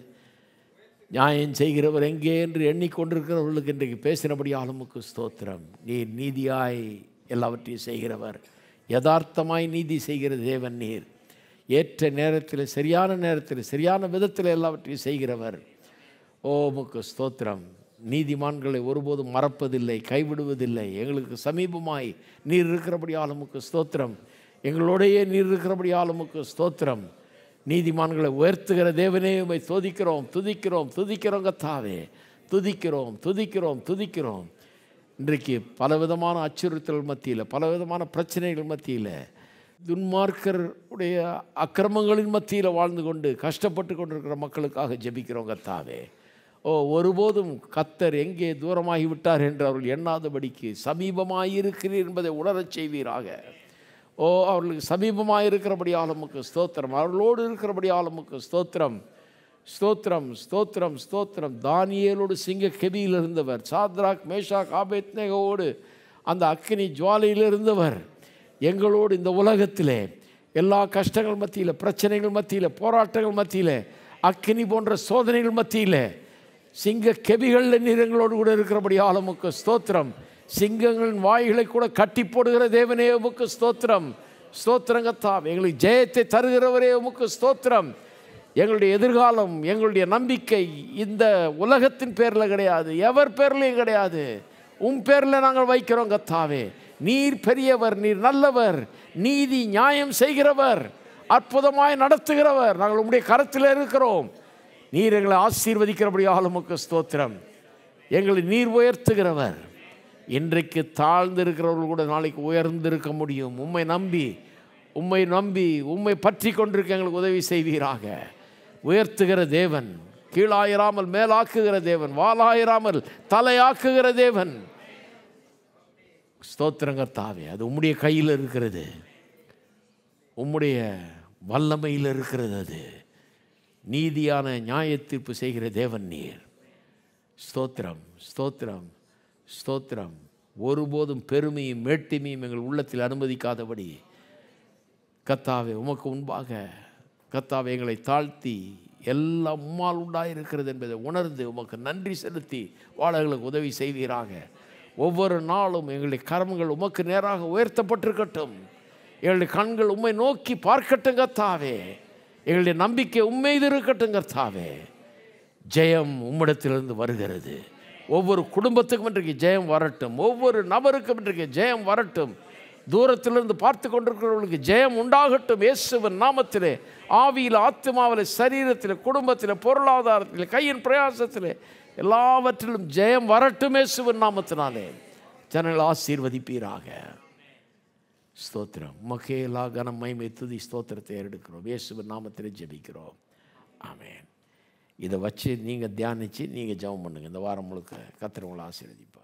நியாயம் செய்கிறவர் எங்கே என்று எண்ணிக்கொண்டிருக்கிறவர்களுக்கு இன்றைக்கு பேசினபடியால் உமக்கு ஸ்தோத்திரம் நீர் நீதியாய் எல்லாவற்றையும் செய்கிறவர் யதார்த்தமாய் நீதி செய்கிற தேவன் நீர் ஏற்ற நேரத்தில் சரியான நேரத்தில் சரியான விதத்தில் எல்லாவற்றையும் செய்கிறவர் ஓமுக்கு ஸ்தோத்திரம் நீதிமான்களை ஒருபோதும் மறப்பதில்லை கைவிடுவதில்லை எங்களுக்கு சமீபமாய் நீர் இருக்கிறபடி ஆளுமுக்கு ஸ்தோத்திரம் எங்களோடையே நீர் இருக்கிறபடி ஆளுமுக்கு ஸ்தோத்திரம் நீதிமான்களை உயர்த்துகிற தேவனே உமை துதிக்கிறோம் துதிக்கிறோம் துதிக்கிறோம் கத்தாவே துதிக்கிறோம் துதிக்கிறோம் துதிக்கிறோம் இன்றைக்கு பலவிதமான அச்சுறுத்தல் மத்தியில் பலவிதமான பிரச்சனைகள் மத்தியில் துன்மார்க்கர் உடைய அக்கிரமங்களின் மத்தியில் வாழ்ந்து கொண்டு கஷ்டப்பட்டு கொண்டிருக்கிற மக்களுக்காக ஜெபிக்கிறோம் கத்தாவே ஓ ஒருபோதும் கத்தர் எங்கே தூரமாகி விட்டார் என்று அவர்கள் எண்ணாதபடிக்கு சமீபமாயிருக்கிறீர் என்பதை உணரச் செய்வீராக ஓ அவர்களுக்கு சமீபமாக இருக்கிறபடி ஆளுமுக்கு ஸ்தோத்திரம் அவர்களோடு இருக்கிறபடி ஆளுமுக்கு ஸ்தோத்திரம் ஸ்தோத்திரம் ஸ்தோத்திரம் ஸ்தோத்திரம் தானியலோடு சிங்க கெபியில் இருந்தவர் சாத்ராக் மேஷாக் ஆபேத்னேகோடு அந்த அக்கினி ஜுவாலையில் இருந்தவர் எங்களோடு இந்த உலகத்திலே எல்லா கஷ்டங்கள் மத்தியில் பிரச்சனைகள் மத்தியில் போராட்டங்கள் மத்தியில் அக்கினி போன்ற சோதனைகள் மத்தியில் சிங்க கெவிகளில் நீர் எங்களோடு கூட இருக்கிறபடி ஆலமுக்கு ஸ்தோத்திரம் சிங்கங்களின் வாய்களை கூட கட்டி போடுகிற தேவனே உமக்கு ஸ்தோத்திரம் ஸ்தோத்திரங்கத்தாம் எங்களுக்கு ஜெயத்தை தருகிறவரே உமக்கு ஸ்தோத்திரம் எங்களுடைய எதிர்காலம் எங்களுடைய நம்பிக்கை இந்த உலகத்தின் பேரில் கிடையாது எவர் பேர்லேயும் கிடையாது உன் பேரில் நாங்கள் வைக்கிறோம் கத்தாவே நீர் பெரியவர் நீர் நல்லவர் நீதி நியாயம் செய்கிறவர் அற்புதமாய் நடத்துகிறவர் நாங்கள் உங்களுடைய கரத்தில் இருக்கிறோம் நீர் எங்களை ஆசீர்வதிக்கிறபடியாக உமக்கு ஸ்தோத்திரம் எங்களை நீர் உயர்த்துகிறவர் இன்றைக்கு தாழ்ந்திருக்கிறவர்கள் கூட நாளைக்கு உயர்ந்திருக்க முடியும் உம்மை நம்பி உம்மை நம்பி உம்மை பற்றி கொண்டிருக்க எங்களுக்கு உதவி செய்வீராக உயர்த்துகிற தேவன் கீழாயிராமல் மேலாக்குகிற தேவன் வாலாயிராமல் தலையாக்குகிற தேவன் தாவே அது உம்முடைய கையில் இருக்கிறது உம்முடைய வல்லமையில் இருக்கிறது அது நீதியான நியாய தீர்ப்பு செய்கிற தேவன் நீர் ஸ்தோத்திரம் ஸ்தோத்திரம் ஸ்தோத்திரம் ஒருபோதும் பெருமையும் மேட்டிமையும் எங்கள் உள்ளத்தில் அனுமதிக்காதபடி கத்தாவே உமக்கு முன்பாக கத்தாவை எங்களை தாழ்த்தி எல்லாம் உம்மால் உண்டாயிருக்கிறது என்பதை உணர்ந்து உமக்கு நன்றி செலுத்தி வாழகளுக்கு உதவி செய்வீராக ஒவ்வொரு நாளும் எங்களுடைய கர்மங்கள் உமக்கு நேராக உயர்த்தப்பட்டிருக்கட்டும் எங்களுடைய கண்கள் உண்மை நோக்கி பார்க்கட்டும் கத்தாவே எங்களுடைய நம்பிக்கை உண்மை இது இருக்கட்டும் கத்தாவே ஜெயம் உம்மிடத்திலிருந்து வருகிறது ஒவ்வொரு குடும்பத்துக்கும் இன்றைக்கு ஜெயம் வரட்டும் ஒவ்வொரு நபருக்கும் இன்றைக்கு ஜெயம் வரட்டும் தூரத்திலிருந்து பார்த்து கொண்டிருக்கிறவர்களுக்கு ஜெயம் உண்டாகட்டும் இயேசுவின் நாமத்திலே ஆவியில் ஆத்மாவில் சரீரத்தில் குடும்பத்தில் பொருளாதாரத்தில் கையின் பிரயாசத்தில் எல்லாவற்றிலும் ஜெயம் வரட்டுமே சிவன் நாமத்தினாலே ஜனங்கள் ஆசீர்வதிப்பீராக ஸ்தோத்திரம் உமக்கே எல்லா மைமை துதி ஸ்தோத்திரத்தை எடுக்கிறோம் இயேசுவின் நாமத்தில் ஜெபிக்கிறோம் ஆமேன் இதை வச்சு நீங்கள் தியானித்து நீங்கள் ஜெபம் பண்ணுங்கள் இந்த வாரம் முழுக்க கத்திரவங்களை ஆசீர்வதிப்போம்